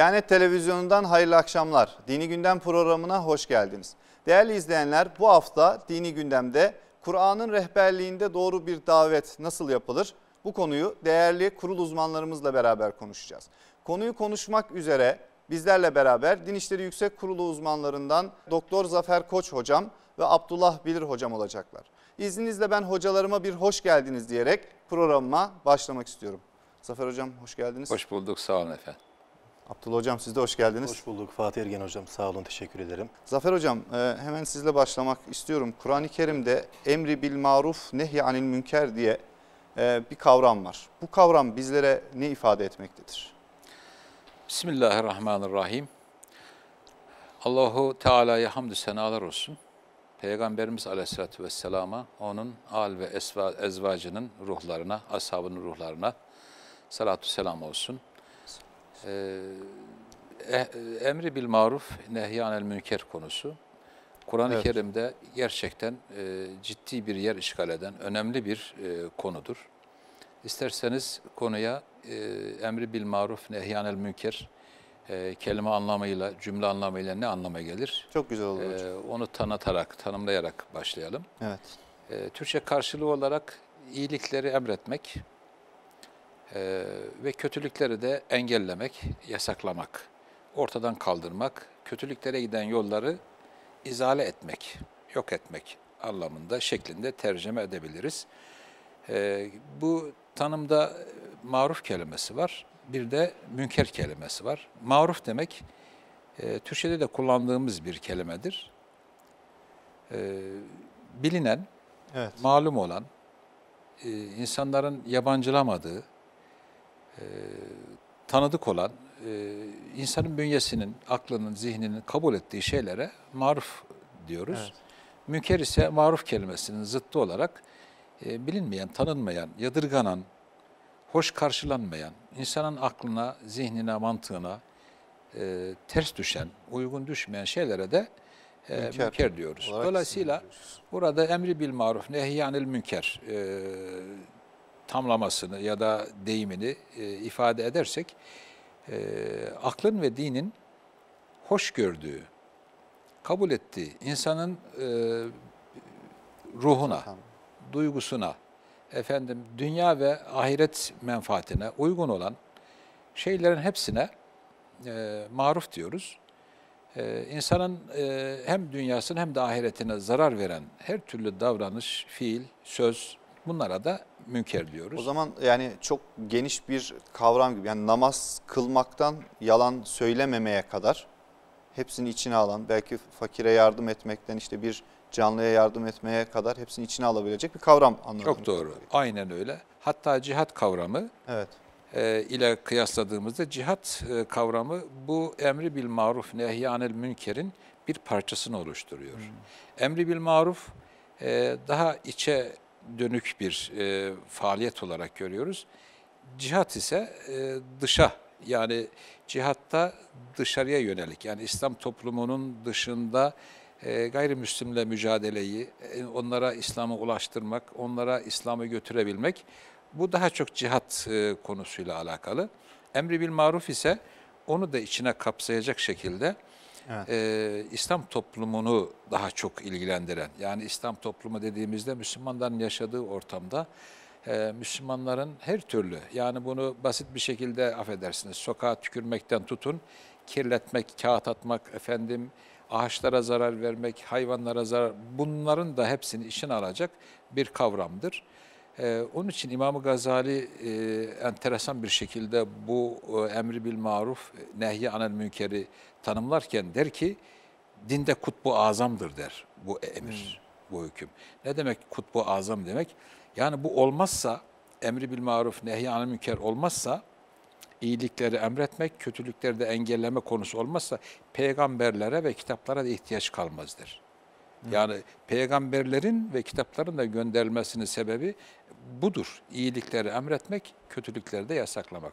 Diyanet Televizyonu'ndan hayırlı akşamlar. Dini Gündem programına hoş geldiniz. Değerli izleyenler bu hafta Dini Gündem'de Kur'an'ın rehberliğinde doğru bir davet nasıl yapılır? Bu konuyu değerli kurul uzmanlarımızla beraber konuşacağız. Konuyu konuşmak üzere bizlerle beraber Din İşleri Yüksek Kurulu uzmanlarından Doktor Zafer Koç hocam ve Abdullah Bilir hocam olacaklar. İzninizle ben hocalarıma bir hoş geldiniz diyerek programıma başlamak istiyorum. Zafer hocam hoş geldiniz. Hoş bulduk sağ olun efendim. Abdullah Hocam siz de hoş geldiniz. Hoş bulduk Fatih Ergen Hocam sağ olun teşekkür ederim. Zafer Hocam e, hemen sizle başlamak istiyorum. Kur'an-ı Kerim'de emri bil maruf nehy anil münker diye e, bir kavram var. Bu kavram bizlere ne ifade etmektedir? Bismillahirrahmanirrahim. Allahu Teala'ya hamdü senalar olsun. Peygamberimiz aleyhissalatü vesselama, onun al ve ezvacının ruhlarına, ashabının ruhlarına salatü selam olsun e, emri bil maruf nehyanel münker konusu Kur'an-ı evet. Kerim'de gerçekten e, ciddi bir yer işgal eden önemli bir e, konudur. İsterseniz konuya e, emri bil maruf nehyanel münker e, kelime anlamıyla, cümle anlamıyla ne anlama gelir? Çok güzel olur. E, onu tanıtarak, tanımlayarak başlayalım. Evet. E, Türkçe karşılığı olarak iyilikleri emretmek, ee, ve kötülükleri de engellemek, yasaklamak, ortadan kaldırmak, kötülüklere giden yolları izale etmek, yok etmek anlamında şeklinde tercüme edebiliriz. Ee, bu tanımda maruf kelimesi var, bir de münker kelimesi var. Maruf demek e, Türkçe'de de kullandığımız bir kelimedir. Ee, bilinen, evet. malum olan, e, insanların yabancılamadığı, e, tanıdık olan, e, insanın bünyesinin, aklının, zihninin kabul ettiği şeylere maruf diyoruz. Evet. Münker ise maruf kelimesinin zıttı olarak e, bilinmeyen, tanınmayan, yadırganan, hoş karşılanmayan, insanın aklına, zihnine, mantığına e, ters düşen, uygun düşmeyen şeylere de e, münker, münker diyoruz. Dolayısıyla burada emri bil maruf, nehyanil münker e, tamlamasını ya da deyimini e, ifade edersek e, aklın ve dinin hoş gördüğü, kabul ettiği insanın e, ruhuna, duygusuna, efendim dünya ve ahiret menfaatine uygun olan şeylerin hepsine e, maruf diyoruz. E, insanın e, hem dünyasına hem de ahiretine zarar veren her türlü davranış, fiil, söz bunlara da münker diyoruz. O zaman yani çok geniş bir kavram gibi yani namaz kılmaktan yalan söylememeye kadar hepsini içine alan belki fakire yardım etmekten işte bir canlıya yardım etmeye kadar hepsini içine alabilecek bir kavram anladım. Çok doğru. Kadarıyla. Aynen öyle. Hatta cihat kavramı evet. e, ile kıyasladığımızda cihat e, kavramı bu emri bil maruf nehyanil münkerin bir parçasını oluşturuyor. Hmm. Emri bil maruf e, daha içe dönük bir e, faaliyet olarak görüyoruz. Cihat ise e, dışa yani cihatta dışarıya yönelik yani İslam toplumunun dışında e, gayrimüslimle mücadeleyi, e, onlara İslam'ı ulaştırmak, onlara İslam'ı götürebilmek bu daha çok cihat e, konusuyla alakalı. Emri bil maruf ise onu da içine kapsayacak şekilde evet. e, İslam toplumunu daha çok ilgilendiren, yani İslam toplumu dediğimizde Müslümanların yaşadığı ortamda e, Müslümanların her türlü, yani bunu basit bir şekilde affedersiniz, sokağa tükürmekten tutun, kirletmek, kağıt atmak, efendim ağaçlara zarar vermek, hayvanlara zarar, bunların da hepsini işin alacak bir kavramdır. Ee, onun için İmam Gazali e, enteresan bir şekilde bu e, emri bil maruf, e, nehyi anel münkeri tanımlarken der ki, dinde kutbu azamdır der bu e, emir, hmm. bu hüküm. Ne demek kutbu azam demek? Yani bu olmazsa, emri bil maruf, nehyi anel münker olmazsa, iyilikleri emretmek, kötülükleri de engelleme konusu olmazsa, peygamberlere ve kitaplara da ihtiyaç kalmazdır. Hmm. Yani peygamberlerin ve kitapların da gönderilmesinin sebebi budur. İyilikleri emretmek, kötülükleri de yasaklamak.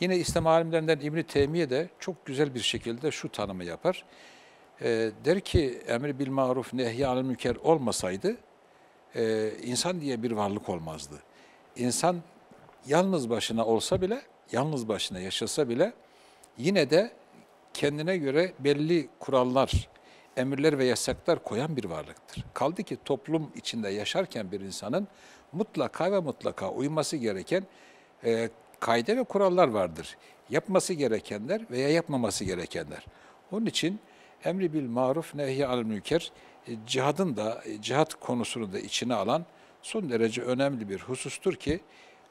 Yine İslam alimlerinden İbn-i Teymiye de çok güzel bir şekilde şu tanımı yapar. E, der ki emir bil maruf nehyi anil olmasaydı e, insan diye bir varlık olmazdı. İnsan yalnız başına olsa bile, yalnız başına yaşasa bile yine de kendine göre belli kurallar, emirler ve yasaklar koyan bir varlıktır. Kaldı ki toplum içinde yaşarken bir insanın mutlaka ve mutlaka uyması gereken e, kaide ve kurallar vardır. Yapması gerekenler veya yapmaması gerekenler. Onun için emri bil maruf nehyi al münker e, cihadın da e, cihat konusunu da içine alan son derece önemli bir husustur ki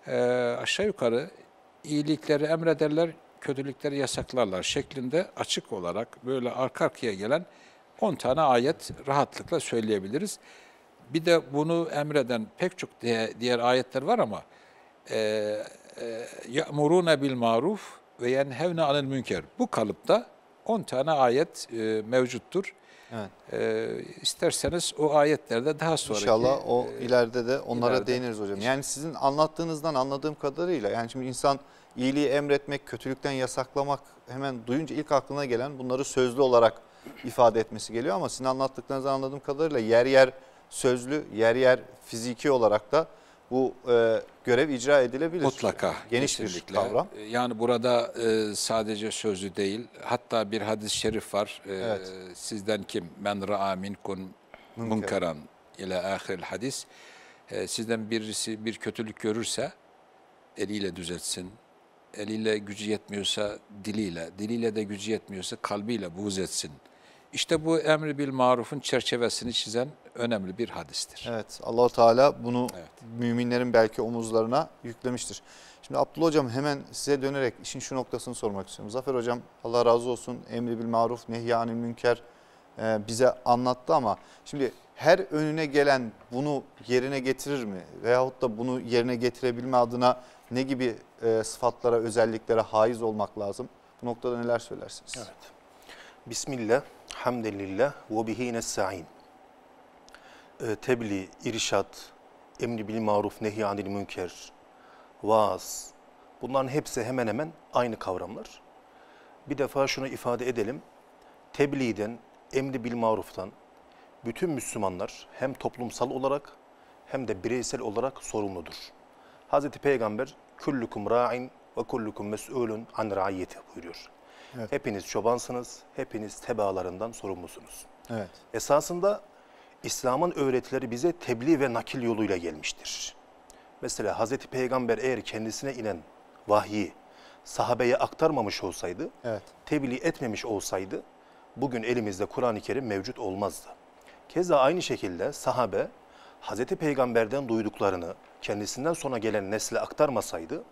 e, aşağı yukarı iyilikleri emrederler, kötülükleri yasaklarlar şeklinde açık olarak böyle arka arkaya gelen 10 tane ayet rahatlıkla söyleyebiliriz. Bir de bunu emreden pek çok diğer ayetler var ama e, e, ya'muruna bil maruf ve yenhevne anil Bu kalıpta 10 tane ayet e, mevcuttur. Evet. E, isterseniz o ayetlerde daha sonra İnşallah o e, ileride de onlara ileride. değiniriz hocam. Yani sizin anlattığınızdan anladığım kadarıyla yani şimdi insan iyiliği emretmek, kötülükten yasaklamak hemen duyunca ilk aklına gelen bunları sözlü olarak ifade etmesi geliyor ama sizin anlattıklarınızdan anladığım kadarıyla yer yer sözlü yer yer fiziki olarak da bu e, görev icra edilebilir. Mutlaka. Geniş kesinlikle. kavram. E, yani burada e, sadece sözlü değil. Hatta bir hadis-i şerif var. E, evet. Sizden kim? Men ra'a minkun munkaran ile ahiril hadis. E, sizden birisi bir kötülük görürse eliyle düzeltsin. Eliyle gücü yetmiyorsa diliyle, diliyle de gücü yetmiyorsa kalbiyle buğz etsin. İşte bu emri bil marufun çerçevesini çizen önemli bir hadistir. Evet Allahu Teala bunu evet. müminlerin belki omuzlarına yüklemiştir. Şimdi Abdullah Hocam hemen size dönerek işin şu noktasını sormak istiyorum. Zafer Hocam Allah razı olsun emri bil maruf nehyanil münker e, bize anlattı ama şimdi her önüne gelen bunu yerine getirir mi? Veyahut da bunu yerine getirebilme adına ne gibi e, sıfatlara, özelliklere haiz olmak lazım? Bu noktada neler söylersiniz? Evet. Bismillah. Hamdelillah ve bihi nesta'in. Ee, tebliğ, irşat, emri bil maruf, nehy anil münker, vaaz. Bunların hepsi hemen hemen aynı kavramlar. Bir defa şunu ifade edelim. Tebliğden, emri bil maruftan bütün Müslümanlar hem toplumsal olarak hem de bireysel olarak sorumludur. Hazreti Peygamber küllükum ra'in ve kullukum mes'ulun an ra'iyyeti buyuruyor. Evet. Hepiniz çobansınız, hepiniz tebaalarından sorumlusunuz. Evet. Esasında İslam'ın öğretileri bize tebliğ ve nakil yoluyla gelmiştir. Mesela Hazreti Peygamber eğer kendisine inen vahyi sahabeye aktarmamış olsaydı, evet. tebliğ etmemiş olsaydı bugün elimizde Kur'an-ı Kerim mevcut olmazdı. Keza aynı şekilde sahabe Hazreti Peygamber'den duyduklarını kendisinden sonra gelen nesle aktarmasaydı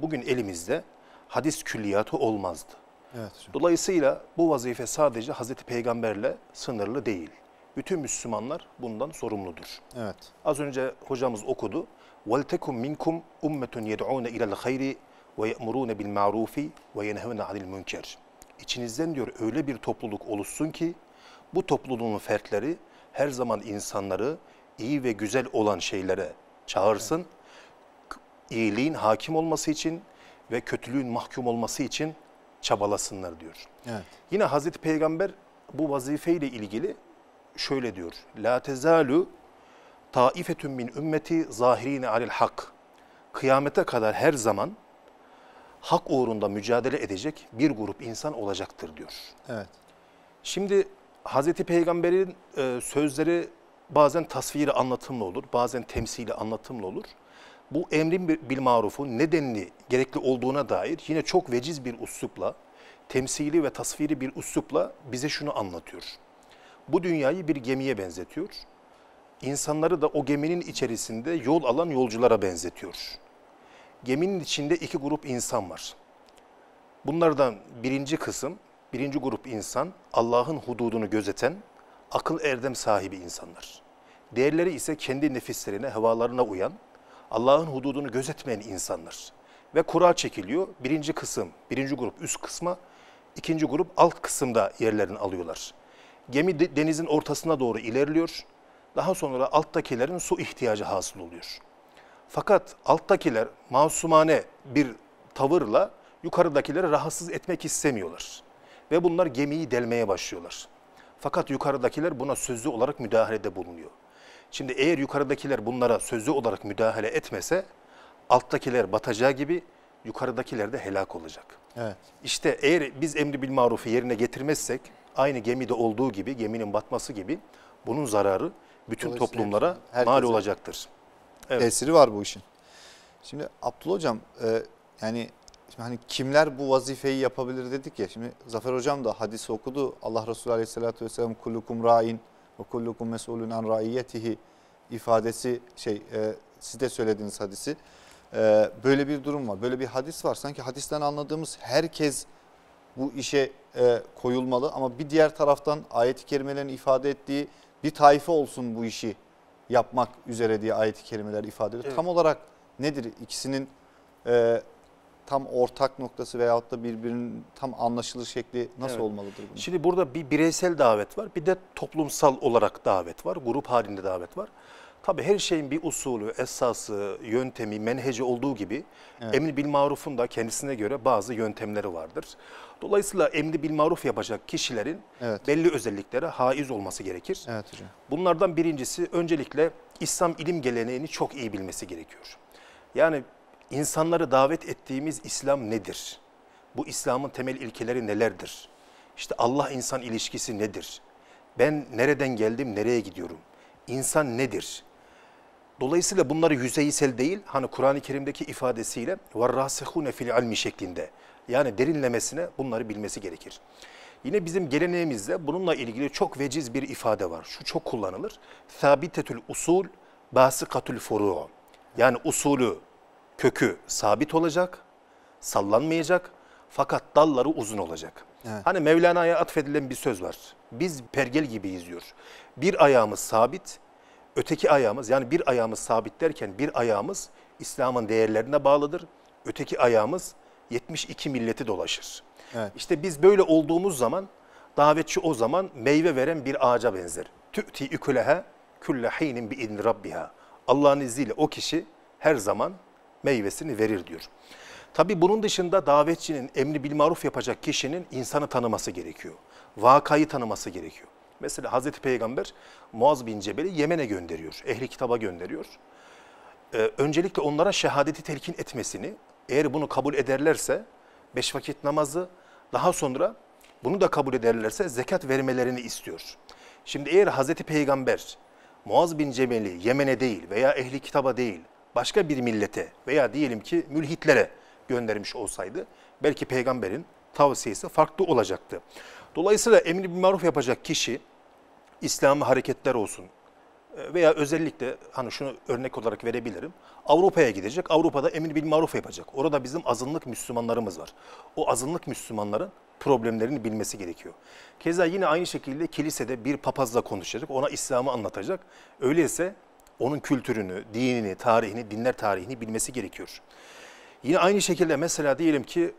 bugün elimizde hadis külliyatı olmazdı. Evet hocam. Dolayısıyla bu vazife sadece Hazreti Peygamberle sınırlı değil. Bütün Müslümanlar bundan sorumludur. Evet. Az önce hocamız okudu. وَلْتَكُمْ مِنْكُمْ اُمَّةٌ يَدْعُونَ اِلَى الْخَيْرِ وَيَأْمُرُونَ بِالْمَعْرُوفِ وَيَنْهَوْنَ عَنِ الْمُنْكَرِ İçinizden diyor öyle bir topluluk oluşsun ki bu topluluğun fertleri her zaman insanları iyi ve güzel olan şeylere çağırsın. Evet. İyiliğin hakim olması için ve kötülüğün mahkum olması için çabalasınlar diyor. Evet. Yine Hazreti Peygamber bu vazifeyle ilgili şöyle diyor. La tezalu taifetun min ümmeti zahirine alil hak. Kıyamete kadar her zaman hak uğrunda mücadele edecek bir grup insan olacaktır diyor. Evet. Şimdi Hazreti Peygamber'in e, sözleri bazen tasviri anlatımlı olur, bazen temsili anlatımlı olur bu emrin bil marufun nedenli gerekli olduğuna dair yine çok veciz bir uslupla, temsili ve tasviri bir uslupla bize şunu anlatıyor. Bu dünyayı bir gemiye benzetiyor. İnsanları da o geminin içerisinde yol alan yolculara benzetiyor. Geminin içinde iki grup insan var. Bunlardan birinci kısım, birinci grup insan Allah'ın hududunu gözeten, akıl erdem sahibi insanlar. Diğerleri ise kendi nefislerine, hevalarına uyan, Allah'ın hududunu gözetmeyen insanlar. Ve kura çekiliyor. Birinci kısım, birinci grup üst kısma, ikinci grup alt kısımda yerlerini alıyorlar. Gemi denizin ortasına doğru ilerliyor. Daha sonra alttakilerin su ihtiyacı hasıl oluyor. Fakat alttakiler masumane bir tavırla yukarıdakileri rahatsız etmek istemiyorlar. Ve bunlar gemiyi delmeye başlıyorlar. Fakat yukarıdakiler buna sözlü olarak müdahalede bulunuyor. Şimdi eğer yukarıdakiler bunlara sözlü olarak müdahale etmese alttakiler batacağı gibi yukarıdakiler de helak olacak. Evet. İşte eğer biz emri bil marufu yerine getirmezsek aynı gemide olduğu gibi geminin batması gibi bunun zararı bütün toplumlara mal olacaktır. Evet. Tesiri var bu işin. Şimdi Abdullah Hocam e, yani şimdi hani kimler bu vazifeyi yapabilir dedik ya. Şimdi Zafer Hocam da hadisi okudu. Allah Resulü Aleyhisselatü Vesselam kullukum ra'in ve kullukum mesulun an raiyetihi ifadesi şey e, siz de söylediğiniz hadisi. E, böyle bir durum var. Böyle bir hadis var. Sanki hadisten anladığımız herkes bu işe e, koyulmalı ama bir diğer taraftan ayet-i kerimelerin ifade ettiği bir taife olsun bu işi yapmak üzere diye ayet-i kerimeler ifade ediyor. Evet. Tam olarak nedir ikisinin e, tam ortak noktası veyahut da birbirinin tam anlaşılır şekli nasıl evet. olmalıdır? Bunun? Şimdi burada bir bireysel davet var bir de toplumsal olarak davet var grup halinde davet var. Tabii her şeyin bir usulü, esası, yöntemi, menheci olduğu gibi evet. emri bil marufun da kendisine göre bazı yöntemleri vardır. Dolayısıyla emri bil maruf yapacak kişilerin evet. belli özelliklere haiz olması gerekir. Evet hocam. Bunlardan birincisi öncelikle İslam ilim geleneğini çok iyi bilmesi gerekiyor. Yani insanları davet ettiğimiz İslam nedir? Bu İslam'ın temel ilkeleri nelerdir? İşte Allah-insan ilişkisi nedir? Ben nereden geldim, nereye gidiyorum? İnsan nedir? Dolayısıyla bunları yüzeysel değil, hani Kur'an-ı Kerim'deki ifadesiyle وَالرَّاسِخُونَ fil almi şeklinde yani derinlemesine bunları bilmesi gerekir. Yine bizim geleneğimizde bununla ilgili çok veciz bir ifade var. Şu çok kullanılır. Sabitetül usul, basıkatül furu. Yani usulü, kökü sabit olacak, sallanmayacak fakat dalları uzun olacak. Evet. Hani Mevlana'ya atfedilen bir söz var. Biz pergel gibi diyor. Bir ayağımız sabit, öteki ayağımız yani bir ayağımız sabit derken bir ayağımız İslam'ın değerlerine bağlıdır. Öteki ayağımız 72 milleti dolaşır. Evet. İşte biz böyle olduğumuz zaman davetçi o zaman meyve veren bir ağaca benzer. Tü'ti ikuleha külle heynin bi rabbiha. Allah'ın izniyle o kişi her zaman meyvesini verir diyor. Tabi bunun dışında davetçinin emri bilmaruf yapacak kişinin insanı tanıması gerekiyor. Vakayı tanıması gerekiyor. Mesela Hazreti Peygamber Muaz bin Cebel'i Yemen'e gönderiyor. Ehli kitaba gönderiyor. Ee, öncelikle onlara şehadeti telkin etmesini, eğer bunu kabul ederlerse beş vakit namazı, daha sonra bunu da kabul ederlerse zekat vermelerini istiyor. Şimdi eğer Hazreti Peygamber Muaz bin Cebel'i Yemen'e değil veya ehli kitaba değil, başka bir millete veya diyelim ki mülhitlere göndermiş olsaydı belki peygamberin tavsiyesi farklı olacaktı. Dolayısıyla emri bir maruf yapacak kişi İslami hareketler olsun e, veya özellikle hani şunu örnek olarak verebilirim. Avrupa'ya gidecek, Avrupa'da emir bil maruf yapacak. Orada bizim azınlık Müslümanlarımız var. O azınlık Müslümanların problemlerini bilmesi gerekiyor. Keza yine aynı şekilde kilisede bir papazla konuşacak, ona İslam'ı anlatacak. Öyleyse onun kültürünü, dinini, tarihini, dinler tarihini bilmesi gerekiyor. Yine aynı şekilde mesela diyelim ki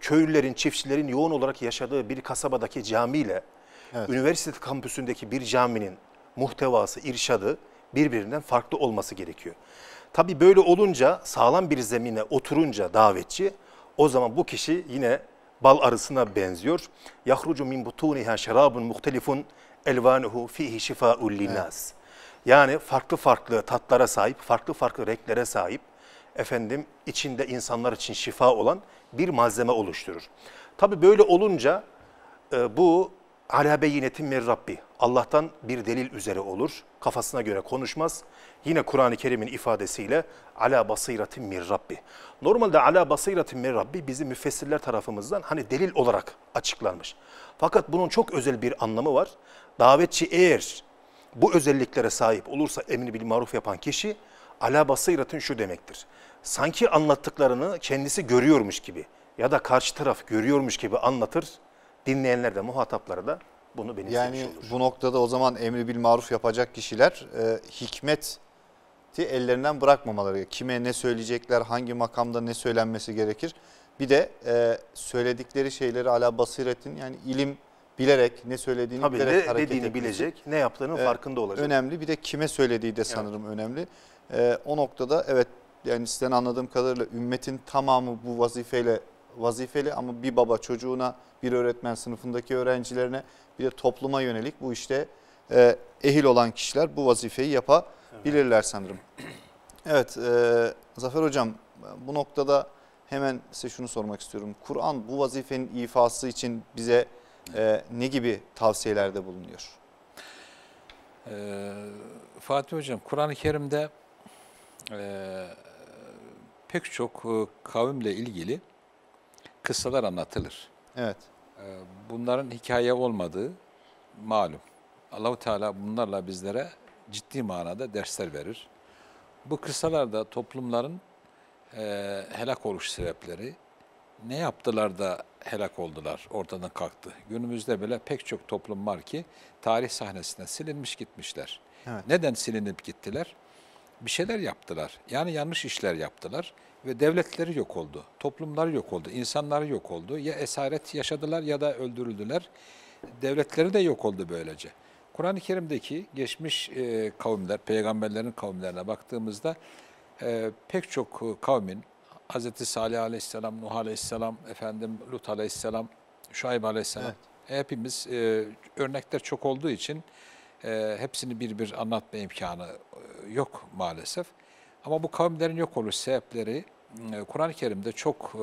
köylülerin, çiftçilerin yoğun olarak yaşadığı bir kasabadaki camiyle evet. üniversite kampüsündeki bir caminin muhtevası, irşadı birbirinden farklı olması gerekiyor. Tabii böyle olunca sağlam bir zemine oturunca davetçi o zaman bu kişi yine bal arısına benziyor. Yahrucu min butuniha şerabun muhtelifun elvanuhu fihi şifaul linas. Yani farklı farklı tatlara sahip, farklı farklı renklere sahip, efendim içinde insanlar için şifa olan bir malzeme oluşturur. Tabi böyle olunca e, bu ala beyinetin min Rabbi. Allah'tan bir delil üzere olur. Kafasına göre konuşmaz. Yine Kur'an-ı Kerim'in ifadesiyle ala basiratin min Rabbi. Normalde ala basiratin min Rabbi bizim müfessirler tarafımızdan hani delil olarak açıklanmış. Fakat bunun çok özel bir anlamı var. Davetçi eğer bu özelliklere sahip olursa emri bil maruf yapan kişi ala basiratın şu demektir. Sanki anlattıklarını kendisi görüyormuş gibi ya da karşı taraf görüyormuş gibi anlatır. Dinleyenler de muhataplara da bunu benimsemiş yani olur. bu noktada o zaman emri bil maruf yapacak kişiler e, hikmet ellerinden bırakmamaları kime ne söyleyecekler hangi makamda ne söylenmesi gerekir bir de e, söyledikleri şeyleri ala basiretin yani ilim bilerek ne söylediğini Tabii bilerek de, hareket dediğini etmesi. bilecek, ne yaptığının ee, farkında olacak. Önemli bir de kime söylediği de sanırım evet. önemli. Ee, o noktada evet yani sizden anladığım kadarıyla ümmetin tamamı bu vazifeyle vazifeli ama bir baba çocuğuna, bir öğretmen sınıfındaki öğrencilerine bir de topluma yönelik bu işte e, ehil olan kişiler bu vazifeyi yapabilirler sanırım. Evet e, Zafer Hocam bu noktada hemen size şunu sormak istiyorum. Kur'an bu vazifenin ifası için bize e, ne gibi tavsiyelerde bulunuyor? Ee, Fatih Hocam, Kur'an-ı Kerim'de e, pek çok e, kavimle ilgili kıssalar anlatılır. Evet. E, bunların hikaye olmadığı malum. Allahu Teala bunlarla bizlere ciddi manada dersler verir. Bu kıssalarda toplumların e, helak oluş sebepleri, ne yaptılar da helak oldular, ortadan kalktı. Günümüzde bile pek çok toplum var ki tarih sahnesinden silinmiş gitmişler. Evet. Neden silinip gittiler? Bir şeyler yaptılar. Yani yanlış işler yaptılar ve devletleri yok oldu, toplumları yok oldu, insanları yok oldu. Ya esaret yaşadılar ya da öldürüldüler. Devletleri de yok oldu böylece. Kur'an-ı Kerim'deki geçmiş e, kavimler, peygamberlerin kavimlerine baktığımızda e, pek çok e, kavmin, Hz. Salih Aleyhisselam, Nuh Aleyhisselam, efendim Lut Aleyhisselam, Şuayb Aleyhisselam. Evet. Hepimiz e, örnekler çok olduğu için e, hepsini bir bir anlatma imkanı e, yok maalesef. Ama bu kavimlerin yok oluş sebepleri e, Kur'an-ı Kerim'de çok e,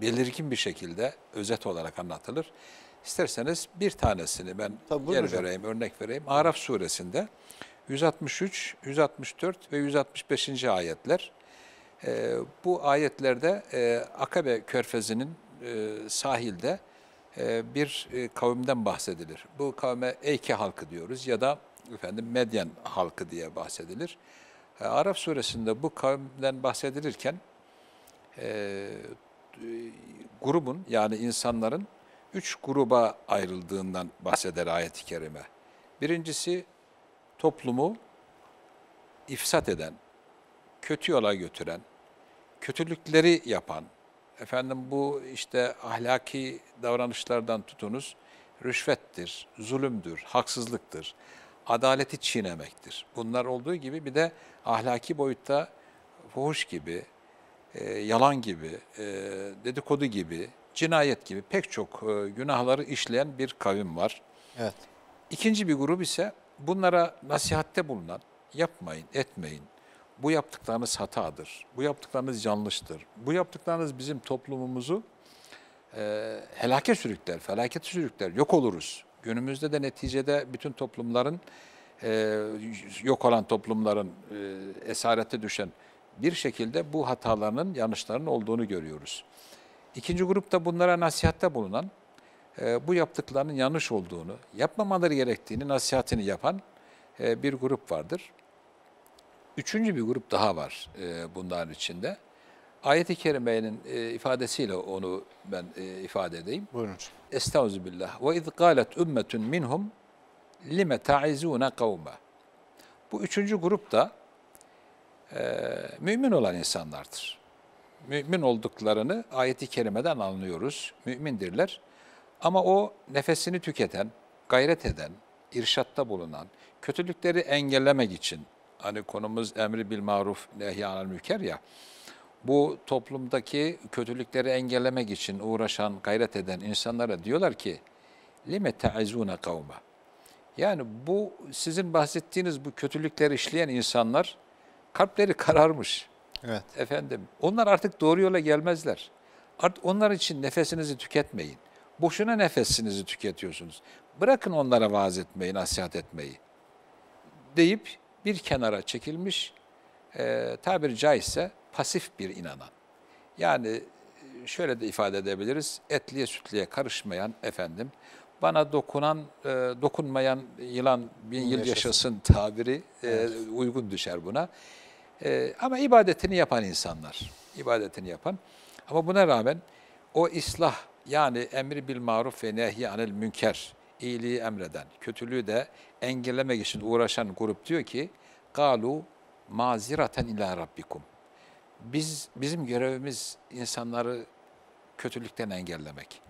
belirgin bir şekilde özet olarak anlatılır. İsterseniz bir tanesini ben Tabii, yer vereyim, örnek vereyim. Araf suresinde 163, 164 ve 165. ayetler e, bu ayetlerde e, Akabe körfezinin e, sahilde e, bir e, kavimden bahsedilir. Bu kavme Eyke halkı diyoruz ya da efendim Medyen halkı diye bahsedilir. E, Araf suresinde bu kavimden bahsedilirken e, grubun yani insanların üç gruba ayrıldığından bahseder ayet-i kerime. Birincisi toplumu ifsat eden, kötü yola götüren, kötülükleri yapan, efendim bu işte ahlaki davranışlardan tutunuz, rüşvettir, zulümdür, haksızlıktır, adaleti çiğnemektir. Bunlar olduğu gibi bir de ahlaki boyutta fuhuş gibi, e, yalan gibi, e, dedikodu gibi, cinayet gibi pek çok e, günahları işleyen bir kavim var. Evet. İkinci bir grup ise bunlara nasihatte bulunan, yapmayın, etmeyin, bu yaptıklarınız hatadır, bu yaptıklarınız yanlıştır, bu yaptıklarınız bizim toplumumuzu e, helake sürükler, felakete sürükler, yok oluruz. Günümüzde de neticede bütün toplumların, e, yok olan toplumların e, esarete düşen bir şekilde bu hataların, yanlışların olduğunu görüyoruz. İkinci grupta bunlara nasihatte bulunan, e, bu yaptıklarının yanlış olduğunu, yapmamaları gerektiğini, nasihatini yapan e, bir grup vardır. Üçüncü bir grup daha var e, bunların içinde. Ayet-i Kerime'nin e, ifadesiyle onu ben e, ifade edeyim. Buyurun. Estağfirullah. Ve iz galet ümmetun minhum lime ta'izune kavme. Bu üçüncü grup da e, mümin olan insanlardır. Mümin olduklarını Ayet-i kerimeden anlıyoruz. Mümindirler. Ama o nefesini tüketen, gayret eden, irşatta bulunan, kötülükleri engellemek için hani konumuz emri bil maruf nehyanel müker ya. Bu toplumdaki kötülükleri engellemek için uğraşan, gayret eden insanlara diyorlar ki lime te'izune kavme. Yani bu sizin bahsettiğiniz bu kötülükleri işleyen insanlar kalpleri kararmış. Evet. Efendim onlar artık doğru yola gelmezler. Artık onlar için nefesinizi tüketmeyin. Boşuna nefesinizi tüketiyorsunuz. Bırakın onlara vaaz etmeyi, nasihat etmeyi. Deyip bir kenara çekilmiş, e, tabiri caizse pasif bir inanan. Yani e, şöyle de ifade edebiliriz, etliye sütliye karışmayan efendim, bana dokunan, e, dokunmayan yılan bin yıl yaşasın, yaşasın tabiri e, evet. uygun düşer buna. E, ama ibadetini yapan insanlar, ibadetini yapan. Ama buna rağmen o islah yani emri bil maruf ve nehyi anil münker iyiliği emreden, kötülüğü de engellemek için uğraşan grup diyor ki galu maziraten ila rabbikum. Biz bizim görevimiz insanları kötülükten engellemek.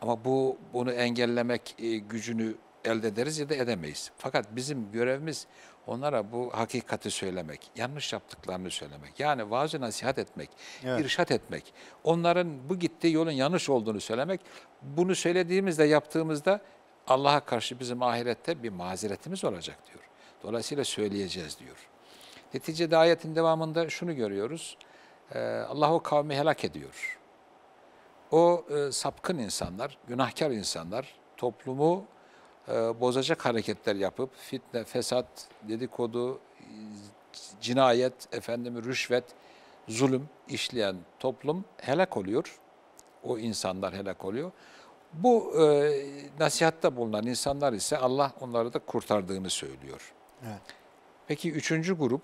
Ama bu bunu engellemek e, gücünü elde ederiz ya da edemeyiz. Fakat bizim görevimiz onlara bu hakikati söylemek, yanlış yaptıklarını söylemek. Yani vaaz nasihat etmek, evet. irşat etmek. Onların bu gittiği yolun yanlış olduğunu söylemek. Bunu söylediğimizde, yaptığımızda Allah'a karşı bizim ahirette bir mazeretimiz olacak diyor. Dolayısıyla söyleyeceğiz diyor. Neticede ayetin devamında şunu görüyoruz. Ee, Allah o kavmi helak ediyor. O e, sapkın insanlar, günahkar insanlar toplumu e, bozacak hareketler yapıp fitne, fesat, dedikodu, cinayet, efendim rüşvet, zulüm işleyen toplum helak oluyor. O insanlar helak oluyor. Bu e, nasihatta bulunan insanlar ise Allah onları da kurtardığını söylüyor. Evet. Peki üçüncü grup?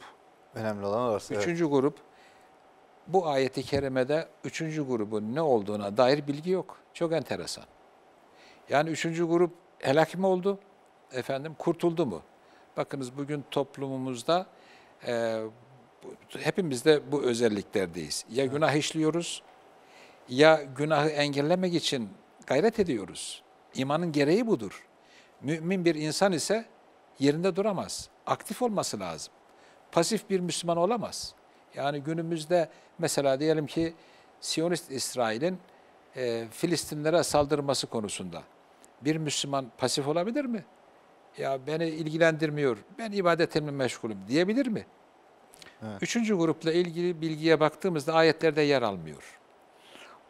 Önemli olan orası. Üçüncü evet. grup, bu ayeti kerimede üçüncü grubun ne olduğuna dair bilgi yok. Çok enteresan. Yani üçüncü grup helak mı oldu? Efendim kurtuldu mu? Bakınız bugün toplumumuzda e, hepimiz de bu özelliklerdeyiz. Ya günah işliyoruz, ya günahı engellemek için gayret ediyoruz. İmanın gereği budur. Mümin bir insan ise yerinde duramaz. Aktif olması lazım. Pasif bir Müslüman olamaz. Yani günümüzde mesela diyelim ki Siyonist İsrail'in e, Filistinlere saldırması konusunda bir Müslüman pasif olabilir mi? Ya beni ilgilendirmiyor, ben ibadetimle meşgulüm diyebilir mi? Evet. Üçüncü grupla ilgili bilgiye baktığımızda ayetlerde yer almıyor.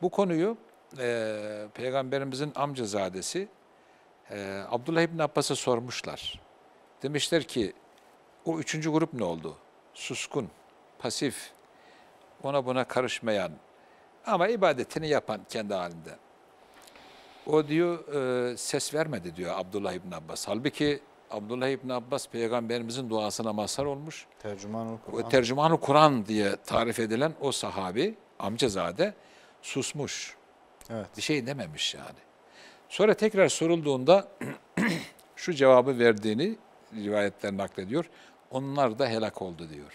Bu konuyu e, Peygamberimizin amcazadesi e, Abdullah İbni Abbas'a sormuşlar. Demişler ki o üçüncü grup ne oldu? Suskun, pasif, ona buna karışmayan ama ibadetini yapan kendi halinde. O diyor e, ses vermedi diyor Abdullah İbni Abbas. Halbuki Abdullah İbni Abbas peygamberimizin duasına mazhar olmuş. Tercümanı Kur'an. Tercümanı Kur'an diye tarif edilen o sahabi amcazade susmuş. Evet. Bir şey dememiş yani. Sonra tekrar sorulduğunda şu cevabı verdiğini rivayetler naklediyor. Onlar da helak oldu diyor.